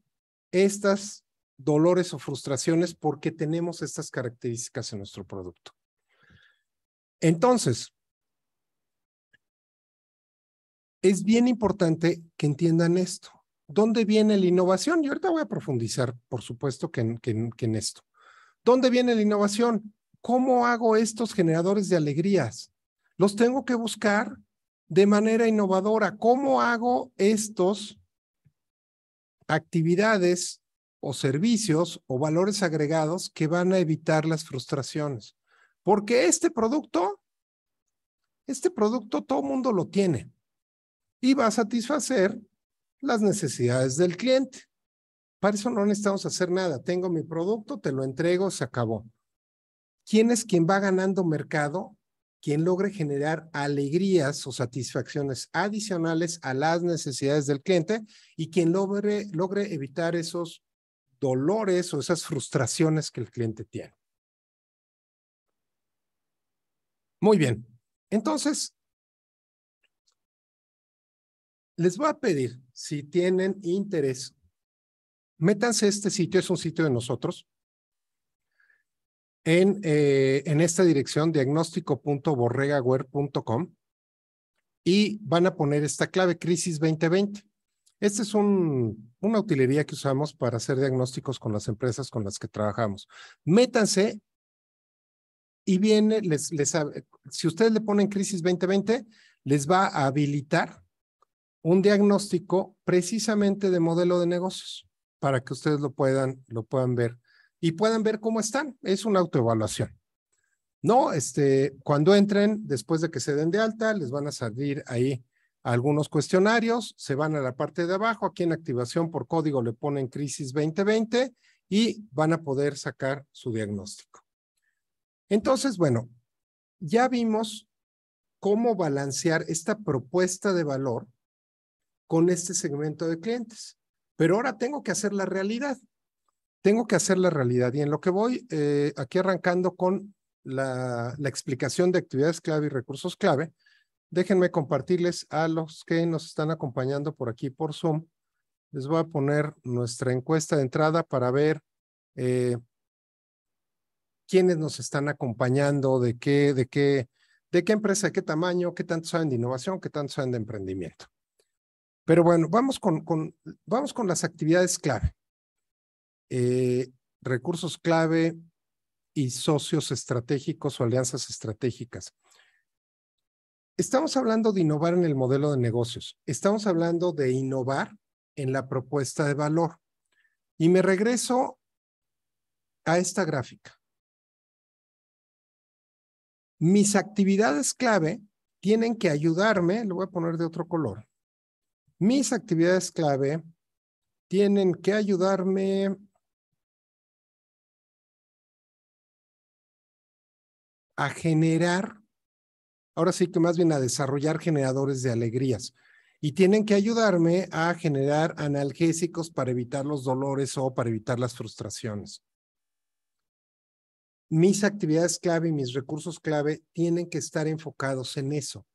[SPEAKER 1] estas dolores o frustraciones porque tenemos estas características en nuestro producto. Entonces, es bien importante que entiendan esto. ¿Dónde viene la innovación? Y ahorita voy a profundizar, por supuesto, que en esto. ¿Dónde viene la innovación? ¿cómo hago estos generadores de alegrías? Los tengo que buscar de manera innovadora. ¿Cómo hago estos actividades o servicios o valores agregados que van a evitar las frustraciones? Porque este producto, este producto todo mundo lo tiene y va a satisfacer las necesidades del cliente. Para eso no necesitamos hacer nada. Tengo mi producto, te lo entrego, se acabó. ¿Quién es quien va ganando mercado? Quien logre generar alegrías o satisfacciones adicionales a las necesidades del cliente y quien logre, logre evitar esos dolores o esas frustraciones que el cliente tiene.
[SPEAKER 2] Muy bien, entonces les voy a pedir, si tienen
[SPEAKER 1] interés, métanse a este sitio, es un sitio de nosotros, eh, en, esta dirección diagnóstico.borregaware.com y van a poner esta clave Crisis 2020. Esta es un, una utilería que usamos para hacer diagnósticos con las empresas con las que trabajamos. Métanse y viene, les, les, si ustedes le ponen Crisis 2020, les va a habilitar un diagnóstico precisamente de modelo de negocios para que ustedes lo puedan, lo puedan ver y puedan ver cómo están. Es una autoevaluación. No, este, cuando entren, después de que se den de alta, les van a salir ahí algunos cuestionarios, se van a la parte de abajo, aquí en activación por código le ponen crisis 2020 y van a poder sacar su diagnóstico. Entonces, bueno, ya vimos cómo balancear esta propuesta de valor con este segmento de clientes, pero ahora tengo que hacer la realidad tengo que hacer la realidad. Y en lo que voy, eh, aquí arrancando con la, explicación de actividades clave y recursos clave, déjenme compartirles a los que nos están acompañando por aquí por Zoom. Les voy a poner nuestra encuesta de entrada para ver eh, quiénes nos están acompañando, de qué, de qué, de qué empresa, de qué tamaño, qué tanto saben de innovación, qué tanto saben de emprendimiento. Pero bueno, vamos con, con, vamos con las actividades clave. Eh, recursos clave y socios estratégicos o alianzas estratégicas. Estamos hablando de innovar en el modelo de negocios. Estamos hablando de innovar en la propuesta de valor. Y me regreso a esta gráfica. Mis actividades clave tienen que ayudarme, lo voy a poner de otro color. Mis actividades clave
[SPEAKER 2] tienen que ayudarme a generar, ahora sí que más bien a
[SPEAKER 1] desarrollar generadores de alegrías. Y tienen que ayudarme a generar analgésicos para evitar los dolores o para evitar las frustraciones. Mis actividades clave y mis recursos clave tienen que estar enfocados en eso.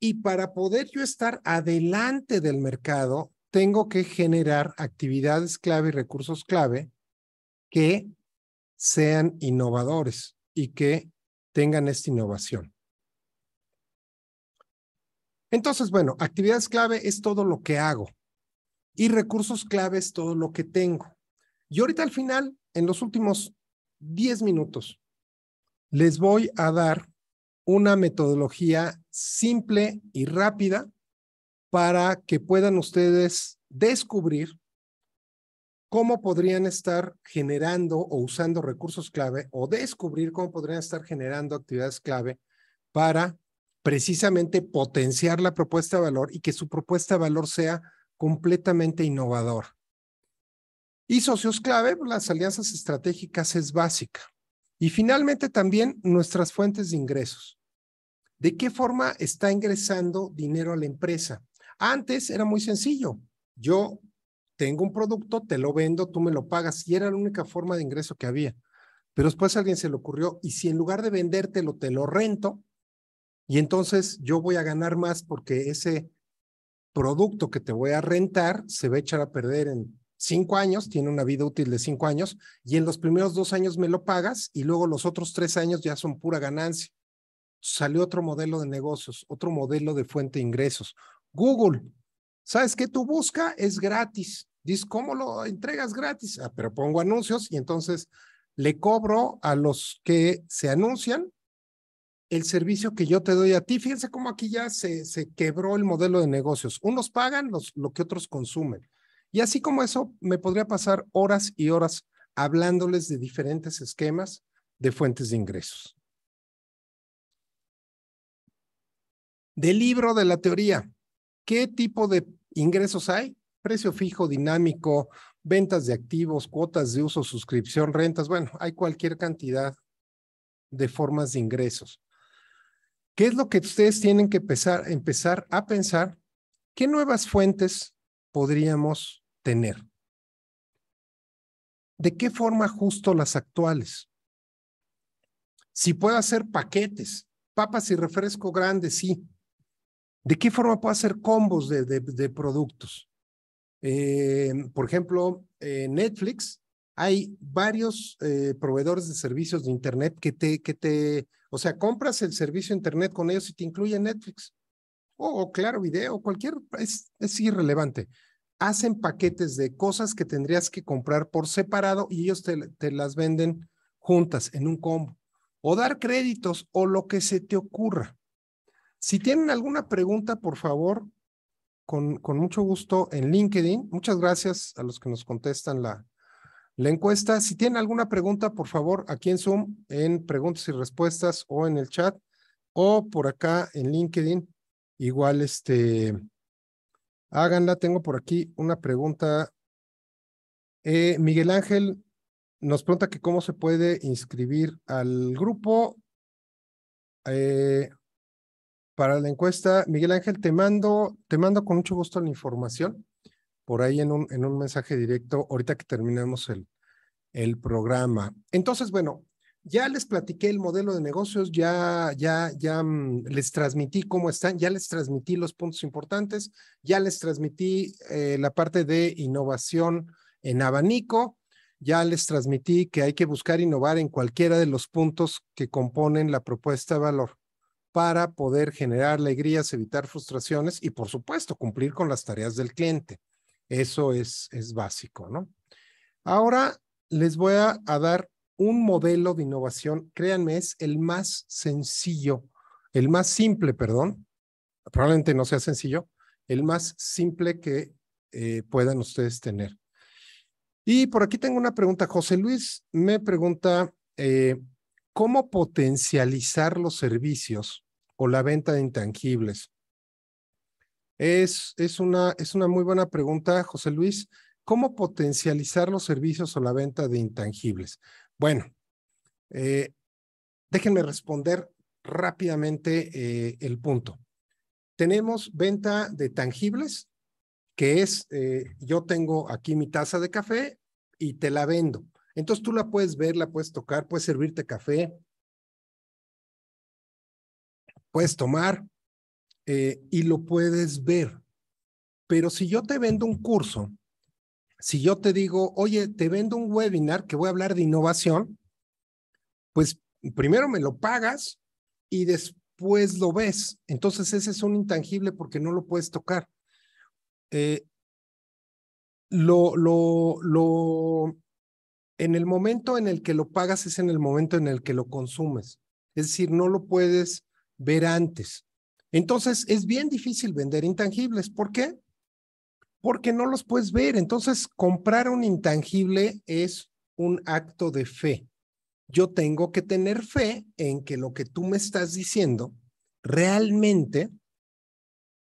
[SPEAKER 1] Y para poder yo estar adelante del mercado, tengo que generar actividades clave y recursos clave que sean innovadores y que tengan esta innovación. Entonces, bueno, actividades clave es todo lo que hago y recursos clave es todo lo que tengo. Y ahorita al final, en los últimos 10 minutos, les voy a dar una metodología simple y rápida para que puedan ustedes descubrir cómo podrían estar generando o usando recursos clave o descubrir cómo podrían estar generando actividades clave para precisamente potenciar la propuesta de valor y que su propuesta de valor sea completamente innovador. Y socios clave, pues, las alianzas estratégicas es básica. Y finalmente también nuestras fuentes de ingresos. ¿De qué forma está ingresando dinero a la empresa? Antes era muy sencillo. Yo tengo un producto, te lo vendo, tú me lo pagas, y era la única forma de ingreso que había. Pero después alguien se le ocurrió, y si en lugar de vendértelo, te lo rento, y entonces yo voy a ganar más porque ese producto que te voy a rentar se va a echar a perder en cinco años, tiene una vida útil de cinco años, y en los primeros dos años me lo pagas y luego los otros tres años ya son pura ganancia. Salió otro modelo de negocios, otro modelo de fuente de ingresos. Google ¿Sabes qué Tu busca? Es gratis. Dices, ¿cómo lo entregas gratis? Ah, pero pongo anuncios y entonces le cobro a los que se anuncian el servicio que yo te doy a ti. Fíjense cómo aquí ya se, se quebró el modelo de negocios. Unos pagan los, lo que otros consumen. Y así como eso, me podría pasar horas y horas hablándoles de diferentes esquemas de fuentes de ingresos. Del libro de la teoría, ¿qué tipo de Ingresos hay, precio fijo, dinámico, ventas de activos, cuotas de uso, suscripción, rentas, bueno, hay cualquier cantidad de formas de ingresos. ¿Qué es lo que ustedes tienen que empezar, a pensar? ¿Qué nuevas fuentes podríamos tener? ¿De qué forma justo las actuales? Si puedo hacer paquetes, papas y refresco grandes, sí, ¿De qué forma puedo hacer combos de, productos? Eh, por ejemplo, Netflix, hay varios eh, proveedores de servicios de Internet que te, que te, o sea, compras el servicio de Internet con ellos y te incluye Netflix. O, claro, video, cualquier, es, irrelevante. Hacen paquetes de cosas que tendrías que comprar por separado y ellos te, te las venden juntas en un combo. O dar créditos o lo que se te ocurra. Si tienen alguna pregunta, por favor, con, con, mucho gusto en LinkedIn. Muchas gracias a los que nos contestan la, la encuesta. Si tienen alguna pregunta, por favor, aquí en Zoom, en preguntas y respuestas o en el chat o por acá en LinkedIn. Igual, este, háganla. Tengo por aquí una pregunta. Eh, Miguel Ángel nos pregunta que cómo se puede inscribir al grupo. Eh, para la encuesta, Miguel Ángel, te mando, te mando con mucho gusto la información por ahí en un, en un mensaje directo ahorita que terminemos el, el programa. Entonces, bueno, ya les platiqué el modelo de negocios, ya, ya, ya mm, les transmití cómo están, ya les transmití los puntos importantes, ya les transmití eh, la parte de innovación en abanico, ya les transmití que hay que buscar innovar en cualquiera de los puntos que componen la propuesta de valor para poder generar alegrías, evitar frustraciones y, por supuesto, cumplir con las tareas del cliente. Eso es, es básico, ¿no? Ahora les voy a, dar un modelo de innovación, créanme, es el más sencillo, el más simple, perdón, probablemente no sea sencillo, el más simple que eh, puedan ustedes tener. Y por aquí tengo una pregunta. José Luis me pregunta, eh, ¿cómo potencializar los servicios o la venta de intangibles? Es, es, una, es una muy buena pregunta, José Luis. ¿Cómo potencializar los servicios o la venta de intangibles? Bueno, eh, déjenme responder rápidamente eh, el punto. Tenemos venta de tangibles, que es, eh, yo tengo aquí mi taza de café y te la vendo. Entonces tú la puedes ver, la puedes tocar, puedes servirte café, puedes tomar eh, y lo puedes ver. Pero si yo te vendo un curso, si yo te digo, oye, te vendo un webinar que voy a hablar de innovación, pues primero me lo pagas y después lo ves. Entonces ese es un intangible porque no lo puedes tocar. Eh, lo, lo, lo, en el momento en el que lo pagas es en el momento en el que lo consumes. Es decir, no lo puedes ver antes. Entonces, es bien difícil vender intangibles. ¿Por qué? Porque no los puedes ver. Entonces, comprar un intangible es un acto de fe. Yo tengo que tener fe en que lo que tú me estás diciendo realmente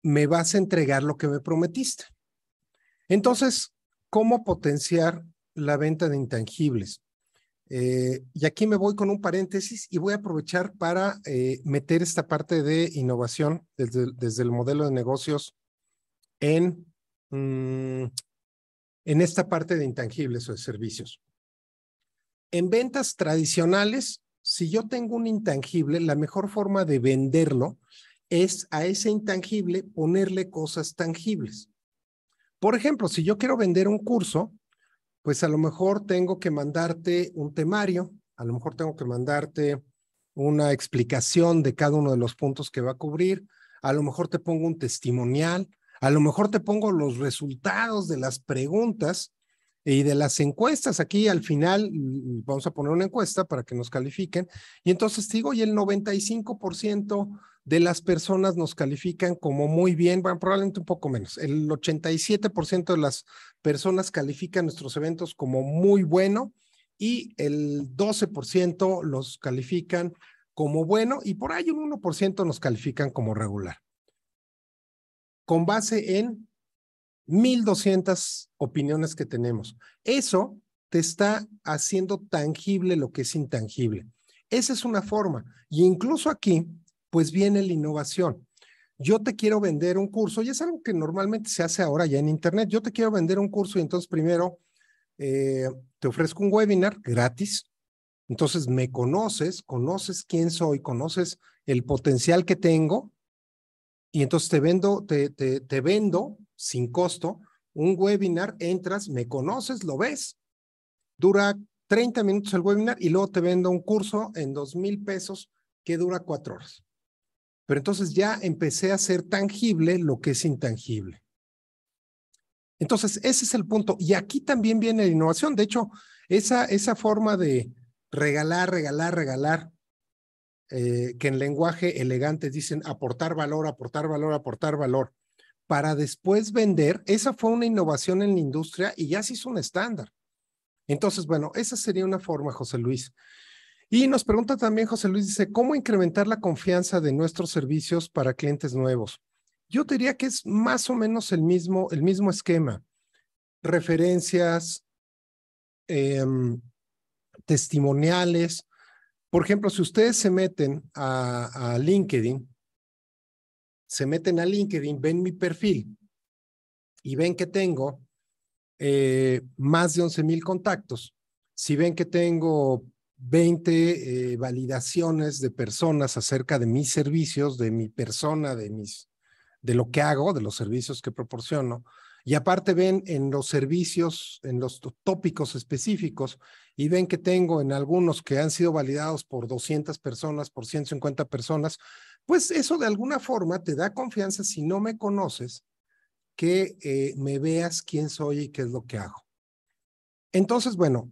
[SPEAKER 1] me vas a entregar lo que me prometiste. Entonces, ¿cómo potenciar la venta de intangibles? Eh, y aquí me voy con un paréntesis y voy a aprovechar para eh, meter esta parte de innovación desde, el modelo de negocios en, mm, en esta parte de intangibles o de servicios. En ventas tradicionales, si yo tengo un intangible, la mejor forma de venderlo es a ese intangible ponerle cosas tangibles. Por ejemplo, si yo quiero vender un curso, pues a lo mejor tengo que mandarte un temario, a lo mejor tengo que mandarte una explicación de cada uno de los puntos que va a cubrir, a lo mejor te pongo un testimonial, a lo mejor te pongo los resultados de las preguntas y de las encuestas. Aquí al final vamos a poner una encuesta para que nos califiquen. Y entonces digo, y el 95% de las personas nos califican como muy bien, probablemente un poco menos. El 87% de las personas califican nuestros eventos como muy bueno y el 12% los califican como bueno y por ahí un 1% nos califican como regular. Con base en 1.200 opiniones que tenemos. Eso te está haciendo tangible lo que es intangible. Esa es una forma. Y incluso aquí, pues viene la innovación. Yo te quiero vender un curso, y es algo que normalmente se hace ahora ya en Internet, yo te quiero vender un curso y entonces primero eh, te ofrezco un webinar gratis, entonces me conoces, conoces quién soy, conoces el potencial que tengo, y entonces te vendo, te, vendo sin costo un webinar, entras, me conoces, lo ves, dura 30 minutos el webinar y luego te vendo un curso en dos mil pesos que dura cuatro horas. Pero entonces ya empecé a hacer tangible lo que es intangible. Entonces, ese es el punto. Y aquí también viene la innovación. De hecho, esa, forma de regalar, regalar, regalar, eh, que en lenguaje elegante dicen aportar valor, aportar valor, aportar valor, para después vender, esa fue una innovación en la industria y ya se hizo un estándar. Entonces, bueno, esa sería una forma, José Luis. Y nos pregunta también José Luis, dice, ¿cómo incrementar la confianza de nuestros servicios para clientes nuevos? Yo diría que es más o menos el mismo, el mismo esquema. Referencias, em, testimoniales. Por ejemplo, si ustedes se meten a, LinkedIn, se meten a LinkedIn, ven mi perfil y ven que tengo eh, más de 11 mil contactos. Si ven que tengo 20 eh, validaciones de personas acerca de mis servicios, de mi persona, de, mis, de lo que hago, de los servicios que proporciono. Y aparte ven en los servicios, en los tópicos específicos, y ven que tengo en algunos que han sido validados por 200 personas, por 150 personas, pues eso de alguna forma te da confianza si no me conoces, que eh, me veas quién soy y qué es lo que hago. Entonces, bueno,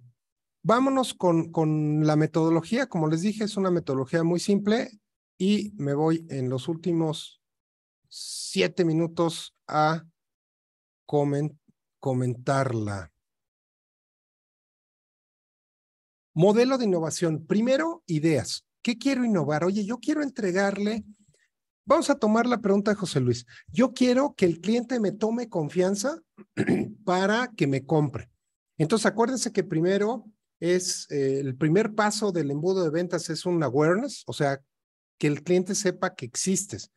[SPEAKER 1] Vámonos con, con la metodología. Como les dije, es una metodología muy simple y me voy en los últimos siete minutos a comentarla. Modelo de innovación. Primero, ideas. ¿Qué quiero innovar? Oye, yo quiero entregarle. Vamos a tomar la pregunta de José Luis. Yo quiero que el cliente me tome confianza para que me compre. Entonces, acuérdense que primero es eh, el primer paso del embudo de ventas es un awareness, o sea, que el cliente sepa que existes.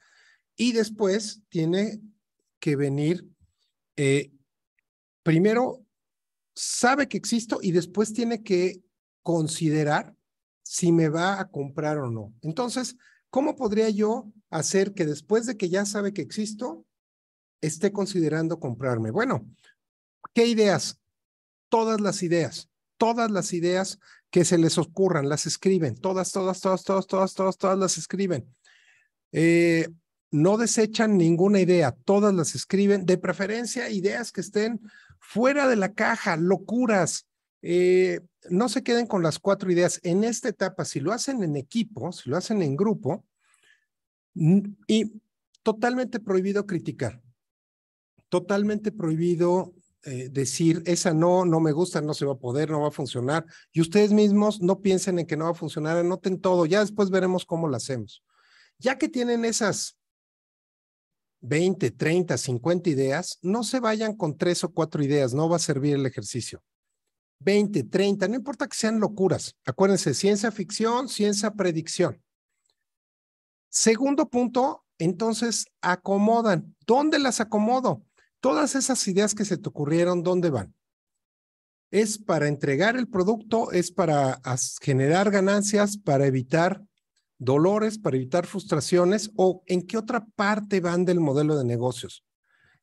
[SPEAKER 1] Y después tiene que venir, eh, primero sabe que existo y después tiene que considerar si me va a comprar o no. Entonces, ¿cómo podría yo hacer que después de que ya sabe que existo, esté considerando comprarme? Bueno, ¿qué ideas? Todas las ideas todas las ideas que se les ocurran, las escriben, todas, todas, todas, todas, todas, todas, todas las escriben. Eh, no desechan ninguna idea, todas las escriben, de preferencia ideas que estén fuera de la caja, locuras. Eh, no se queden con las cuatro ideas. En esta etapa, si lo hacen en equipo, si lo hacen en grupo, y totalmente prohibido criticar, totalmente prohibido eh, decir, esa no, no me gusta, no se va a poder, no va a funcionar. Y ustedes mismos no piensen en que no va a funcionar, anoten todo, ya después veremos cómo lo hacemos. Ya que tienen esas 20, 30, 50 ideas, no se vayan con tres o cuatro ideas, no va a servir el ejercicio. 20, 30, no importa que sean locuras. Acuérdense, ciencia ficción, ciencia predicción. Segundo punto, entonces acomodan. ¿Dónde las acomodo? Todas esas ideas que se te ocurrieron, ¿dónde van? ¿Es para entregar el producto? ¿Es para generar ganancias? ¿Para evitar dolores? ¿Para evitar frustraciones? ¿O en qué otra parte van del modelo de negocios?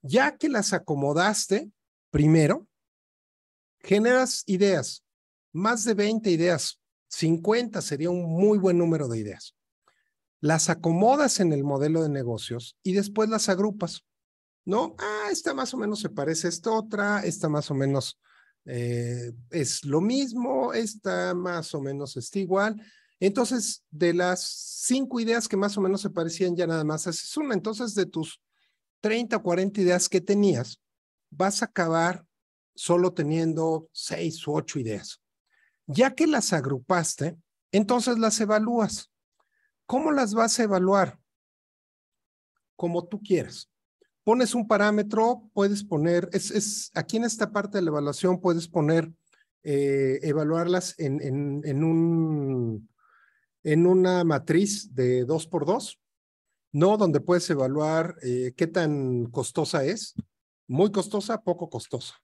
[SPEAKER 1] Ya que las acomodaste primero, generas ideas, más de 20 ideas, 50 sería un muy buen número de ideas. Las acomodas en el modelo de negocios y después las agrupas. ¿no? Ah, esta más o menos se parece a esta otra, esta más o menos eh, es lo mismo, esta más o menos está igual. Entonces, de las cinco ideas que más o menos se parecían, ya nada más haces una. Entonces, de tus 30 o 40 ideas que tenías, vas a acabar solo teniendo seis u ocho ideas. Ya que las agrupaste, entonces las evalúas. ¿Cómo las vas a evaluar? Como tú quieras pones un parámetro, puedes poner, es, aquí en esta parte de la evaluación puedes poner, eh, evaluarlas en, en, un, en una matriz de 2 por 2 no donde puedes evaluar eh, qué tan costosa es, muy costosa, poco costosa,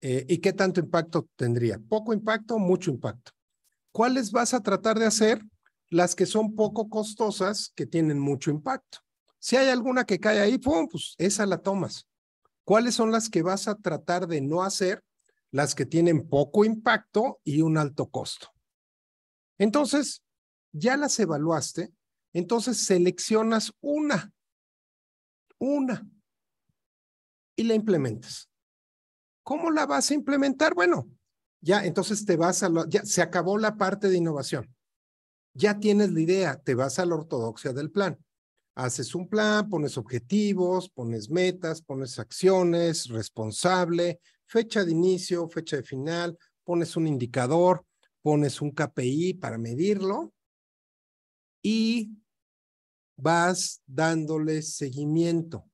[SPEAKER 1] eh, y qué tanto impacto tendría, poco impacto, mucho impacto. ¿Cuáles vas a tratar de hacer? Las que son poco costosas, que tienen mucho impacto. Si hay alguna que cae ahí, ¡pum! pues esa la tomas. ¿Cuáles son las que vas a tratar de no hacer? Las que tienen poco impacto y un alto costo. Entonces, ya las evaluaste, entonces seleccionas una, una, y la implementas. ¿Cómo la vas a implementar? Bueno, ya entonces te vas a, ya se acabó la parte de innovación. Ya tienes la idea, te vas a la ortodoxia del plan haces un plan, pones objetivos, pones metas, pones acciones, responsable, fecha de inicio, fecha de final, pones un indicador, pones un KPI para medirlo y vas dándole seguimiento.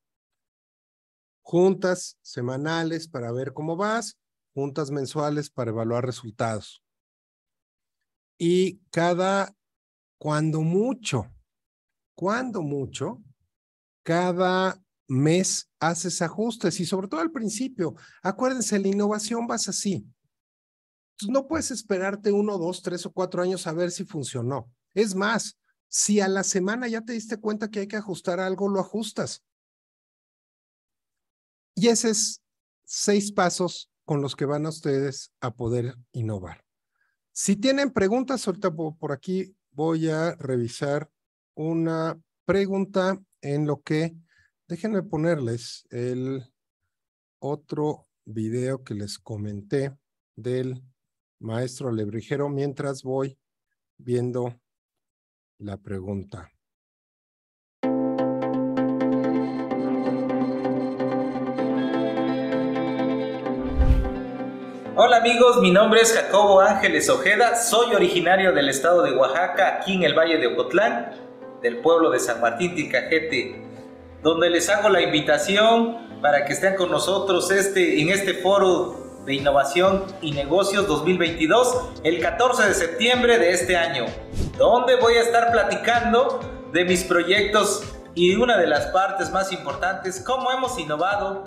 [SPEAKER 1] Juntas semanales para ver cómo vas, juntas mensuales para evaluar resultados. Y cada, cuando mucho, cuando mucho, cada mes haces ajustes y sobre todo al principio. Acuérdense, la innovación vas así. No puedes esperarte uno, dos, tres o cuatro años a ver si funcionó. Es más, si a la semana ya te diste cuenta que hay que ajustar algo, lo ajustas. Y ese es seis pasos con los que van a ustedes a poder innovar. Si tienen preguntas, ahorita por aquí voy a revisar una pregunta en lo que, déjenme ponerles el otro video que les comenté del maestro Lebrijero mientras voy viendo la pregunta.
[SPEAKER 2] Hola amigos, mi nombre es Jacobo Ángeles Ojeda, soy originario del estado de Oaxaca, aquí en el Valle de Ocotlán del pueblo de San Martín Ticajete, donde les hago la invitación para que estén con nosotros este, en este foro de innovación y negocios 2022 el 14 de septiembre de este año, donde voy a estar platicando de mis proyectos y una de las partes más importantes, cómo hemos innovado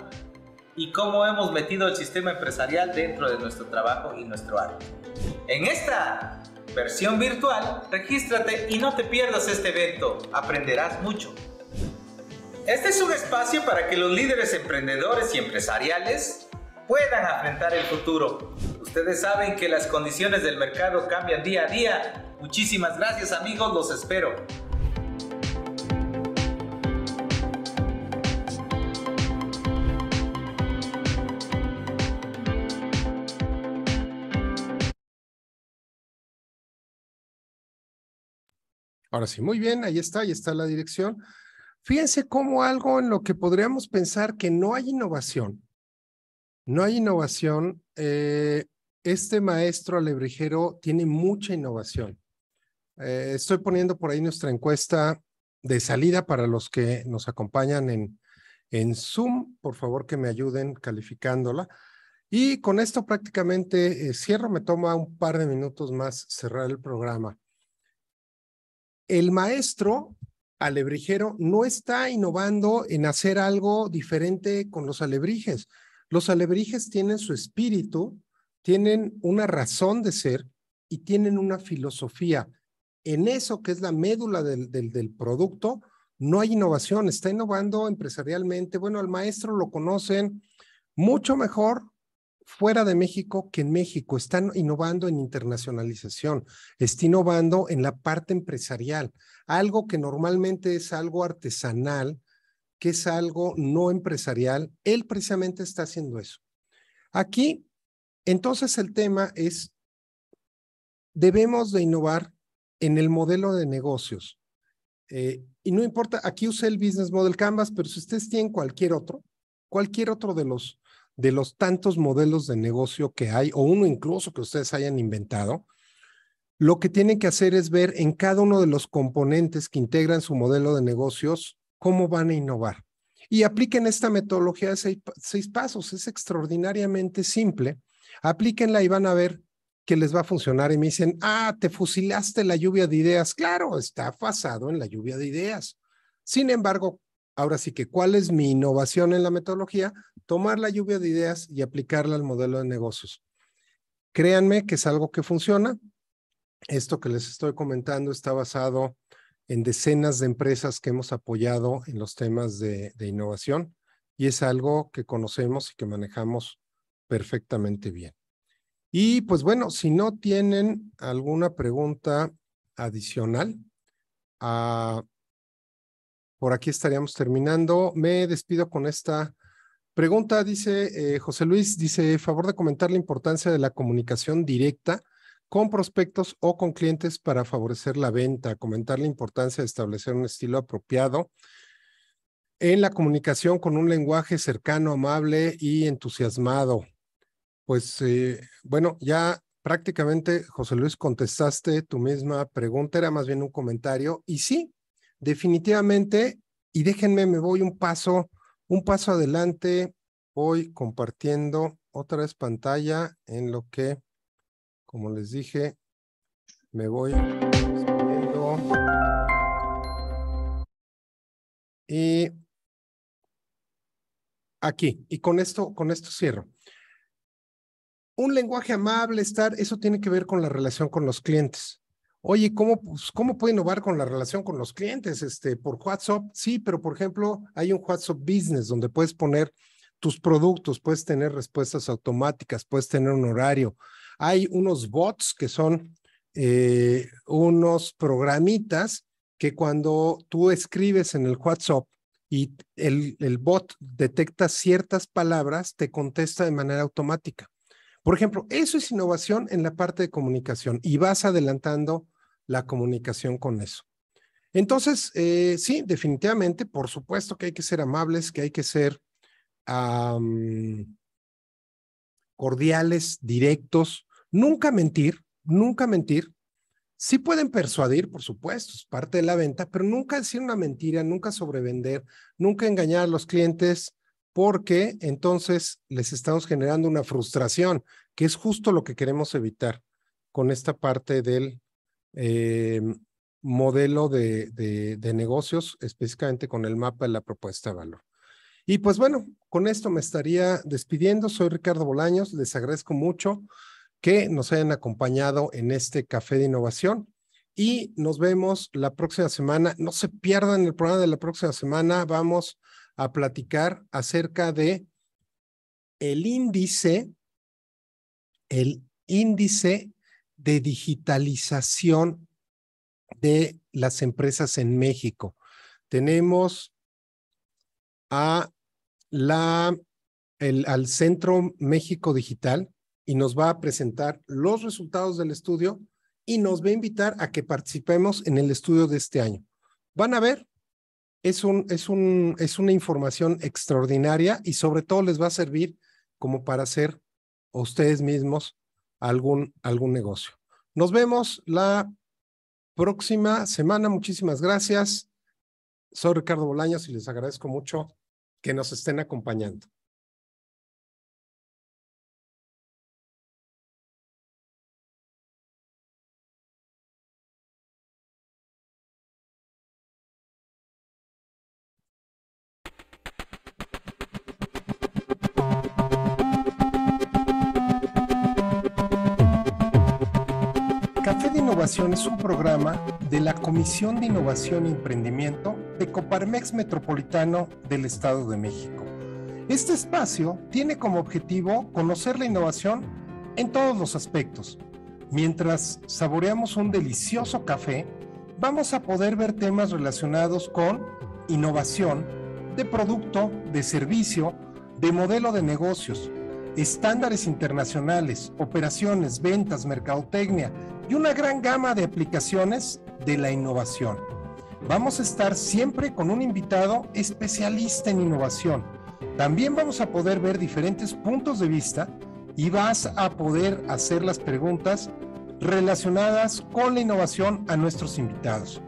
[SPEAKER 2] y cómo hemos metido el sistema empresarial dentro de nuestro trabajo y nuestro arte. En esta versión virtual, regístrate y no te pierdas este evento. Aprenderás mucho. Este es un espacio para que los líderes emprendedores y empresariales puedan afrontar el futuro. Ustedes saben que las condiciones del mercado cambian día a día. Muchísimas gracias amigos, los espero.
[SPEAKER 1] Ahora sí, muy bien, ahí está, ahí está la dirección. Fíjense cómo algo en lo que podríamos pensar que no hay innovación, no hay innovación, eh, este maestro alebrijero tiene mucha innovación. Eh, estoy poniendo por ahí nuestra encuesta de salida para los que nos acompañan en, en Zoom. Por favor, que me ayuden calificándola. Y con esto prácticamente eh, cierro, me toma un par de minutos más cerrar el programa el maestro alebrijero no está innovando en hacer algo diferente con los alebrijes. Los alebrijes tienen su espíritu, tienen una razón de ser y tienen una filosofía. En eso que es la médula del, producto, no hay innovación, está innovando empresarialmente. Bueno, al maestro lo conocen mucho mejor fuera de México que en México. Están innovando en internacionalización, está innovando en la parte empresarial, algo que normalmente es algo artesanal, que es algo no empresarial. Él precisamente está haciendo eso. Aquí, entonces el tema es, debemos de innovar en el modelo de negocios. Eh, y no importa, aquí usé el Business Model Canvas, pero si ustedes tienen cualquier otro, cualquier otro de los de los tantos modelos de negocio que hay, o uno incluso que ustedes hayan inventado, lo que tienen que hacer es ver en cada uno de los componentes que integran su modelo de negocios cómo van a innovar. Y apliquen esta metodología de seis, pasos, es extraordinariamente simple. Aplíquenla y van a ver que les va a funcionar. Y me dicen, ah, te fusilaste la lluvia de ideas. Claro, está basado en la lluvia de ideas. Sin embargo, ahora sí que, ¿cuál es mi innovación en la metodología? tomar la lluvia de ideas y aplicarla al modelo de negocios. Créanme que es algo que funciona. Esto que les estoy comentando está basado en decenas de empresas que hemos apoyado en los temas de, innovación y es algo que conocemos y que manejamos perfectamente bien. Y pues bueno, si no tienen alguna pregunta adicional, ah, por aquí estaríamos terminando. Me despido con esta Pregunta, dice eh, José Luis, dice, favor de comentar la importancia de la comunicación directa con prospectos o con clientes para favorecer la venta, comentar la importancia de establecer un estilo apropiado en la comunicación con un lenguaje cercano, amable y entusiasmado. Pues eh, bueno, ya prácticamente, José Luis, contestaste tu misma pregunta, era más bien un comentario. Y sí, definitivamente, y déjenme, me voy un paso un paso adelante. Voy compartiendo otra vez pantalla en lo que, como les dije, me voy Y aquí, y con esto, con esto cierro. Un lenguaje amable, estar, eso tiene que ver con la relación con los clientes oye, ¿cómo, pues, ¿cómo puedo innovar con la relación con los clientes? Este, por WhatsApp, sí, pero por ejemplo, hay un WhatsApp Business donde puedes poner tus productos, puedes tener respuestas automáticas, puedes tener un horario. Hay unos bots que son eh, unos programitas que cuando tú escribes en el WhatsApp y el bot detecta ciertas palabras, te contesta de manera automática. Por ejemplo, eso es innovación en la parte de comunicación y vas adelantando la comunicación con eso. Entonces, eh, sí, definitivamente, por supuesto que hay que ser amables, que hay que ser cordiales, directos, nunca mentir, nunca mentir. Sí pueden persuadir, por supuesto, es parte de la venta, pero nunca decir una mentira, nunca sobrevender, nunca engañar a los clientes, porque entonces les estamos generando una frustración, que es justo lo que queremos evitar con esta parte del eh, modelo de, de negocios, específicamente con el mapa de la propuesta de valor. Y pues bueno, con esto me estaría despidiendo. Soy Ricardo Bolaños, les agradezco mucho que nos hayan acompañado en este café de innovación y nos vemos la próxima semana. No se pierdan el programa de la próxima semana. Vamos a platicar acerca de el índice, el índice de digitalización de las empresas en México. Tenemos a la, el, al Centro México Digital y nos va a presentar los resultados del estudio y nos va a invitar a que participemos en el estudio de este año. Van a ver es, un, es, un, es una información extraordinaria y sobre todo les va a servir como para hacer ustedes mismos algún, algún negocio. Nos vemos la próxima semana. Muchísimas gracias. Soy Ricardo Bolaños y les agradezco mucho
[SPEAKER 2] que nos estén acompañando.
[SPEAKER 1] es un programa de la Comisión de Innovación y Emprendimiento de Coparmex Metropolitano del Estado de México. Este espacio tiene como objetivo conocer la innovación en todos los aspectos. Mientras saboreamos un delicioso café, vamos a poder ver temas relacionados con innovación de producto, de servicio, de modelo de negocios, estándares internacionales, operaciones, ventas, mercadotecnia y una gran gama de aplicaciones de la innovación. Vamos a estar siempre con un invitado especialista en innovación. También vamos a poder ver diferentes puntos de vista y vas a poder hacer las preguntas relacionadas con la innovación a nuestros invitados.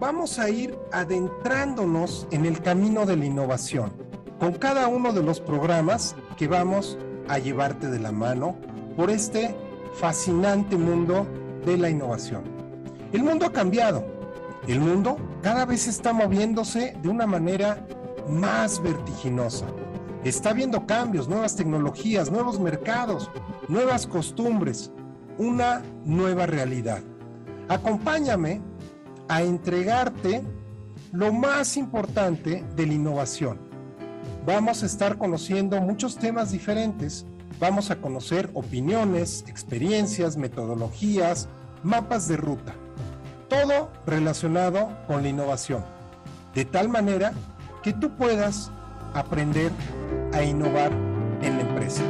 [SPEAKER 1] Vamos a ir adentrándonos en el camino de la innovación con cada uno de los programas que vamos a llevarte de la mano por este fascinante mundo de la innovación. El mundo ha cambiado. El mundo cada vez está moviéndose de una manera más vertiginosa. Está habiendo cambios, nuevas tecnologías, nuevos mercados, nuevas costumbres, una nueva realidad. Acompáñame a entregarte lo más importante de la innovación vamos a estar conociendo muchos temas diferentes. Vamos a conocer opiniones, experiencias, metodologías, mapas de ruta. Todo relacionado con la innovación. De tal manera que tú puedas aprender a innovar en la empresa.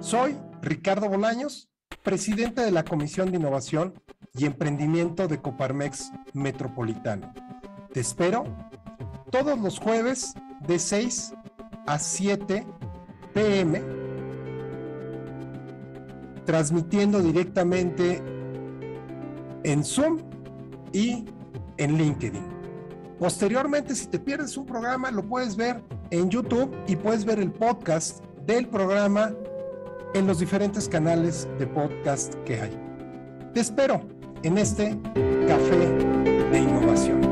[SPEAKER 1] Soy Ricardo Bolaños, presidente de la Comisión de Innovación y Emprendimiento de Coparmex Metropolitano. Te espero todos los jueves de 6 a 7 pm, transmitiendo directamente en Zoom y en LinkedIn. Posteriormente, si te pierdes un programa, lo puedes ver en YouTube y puedes ver el podcast del programa en los diferentes canales de podcast que hay. Te espero en este Café de Innovación.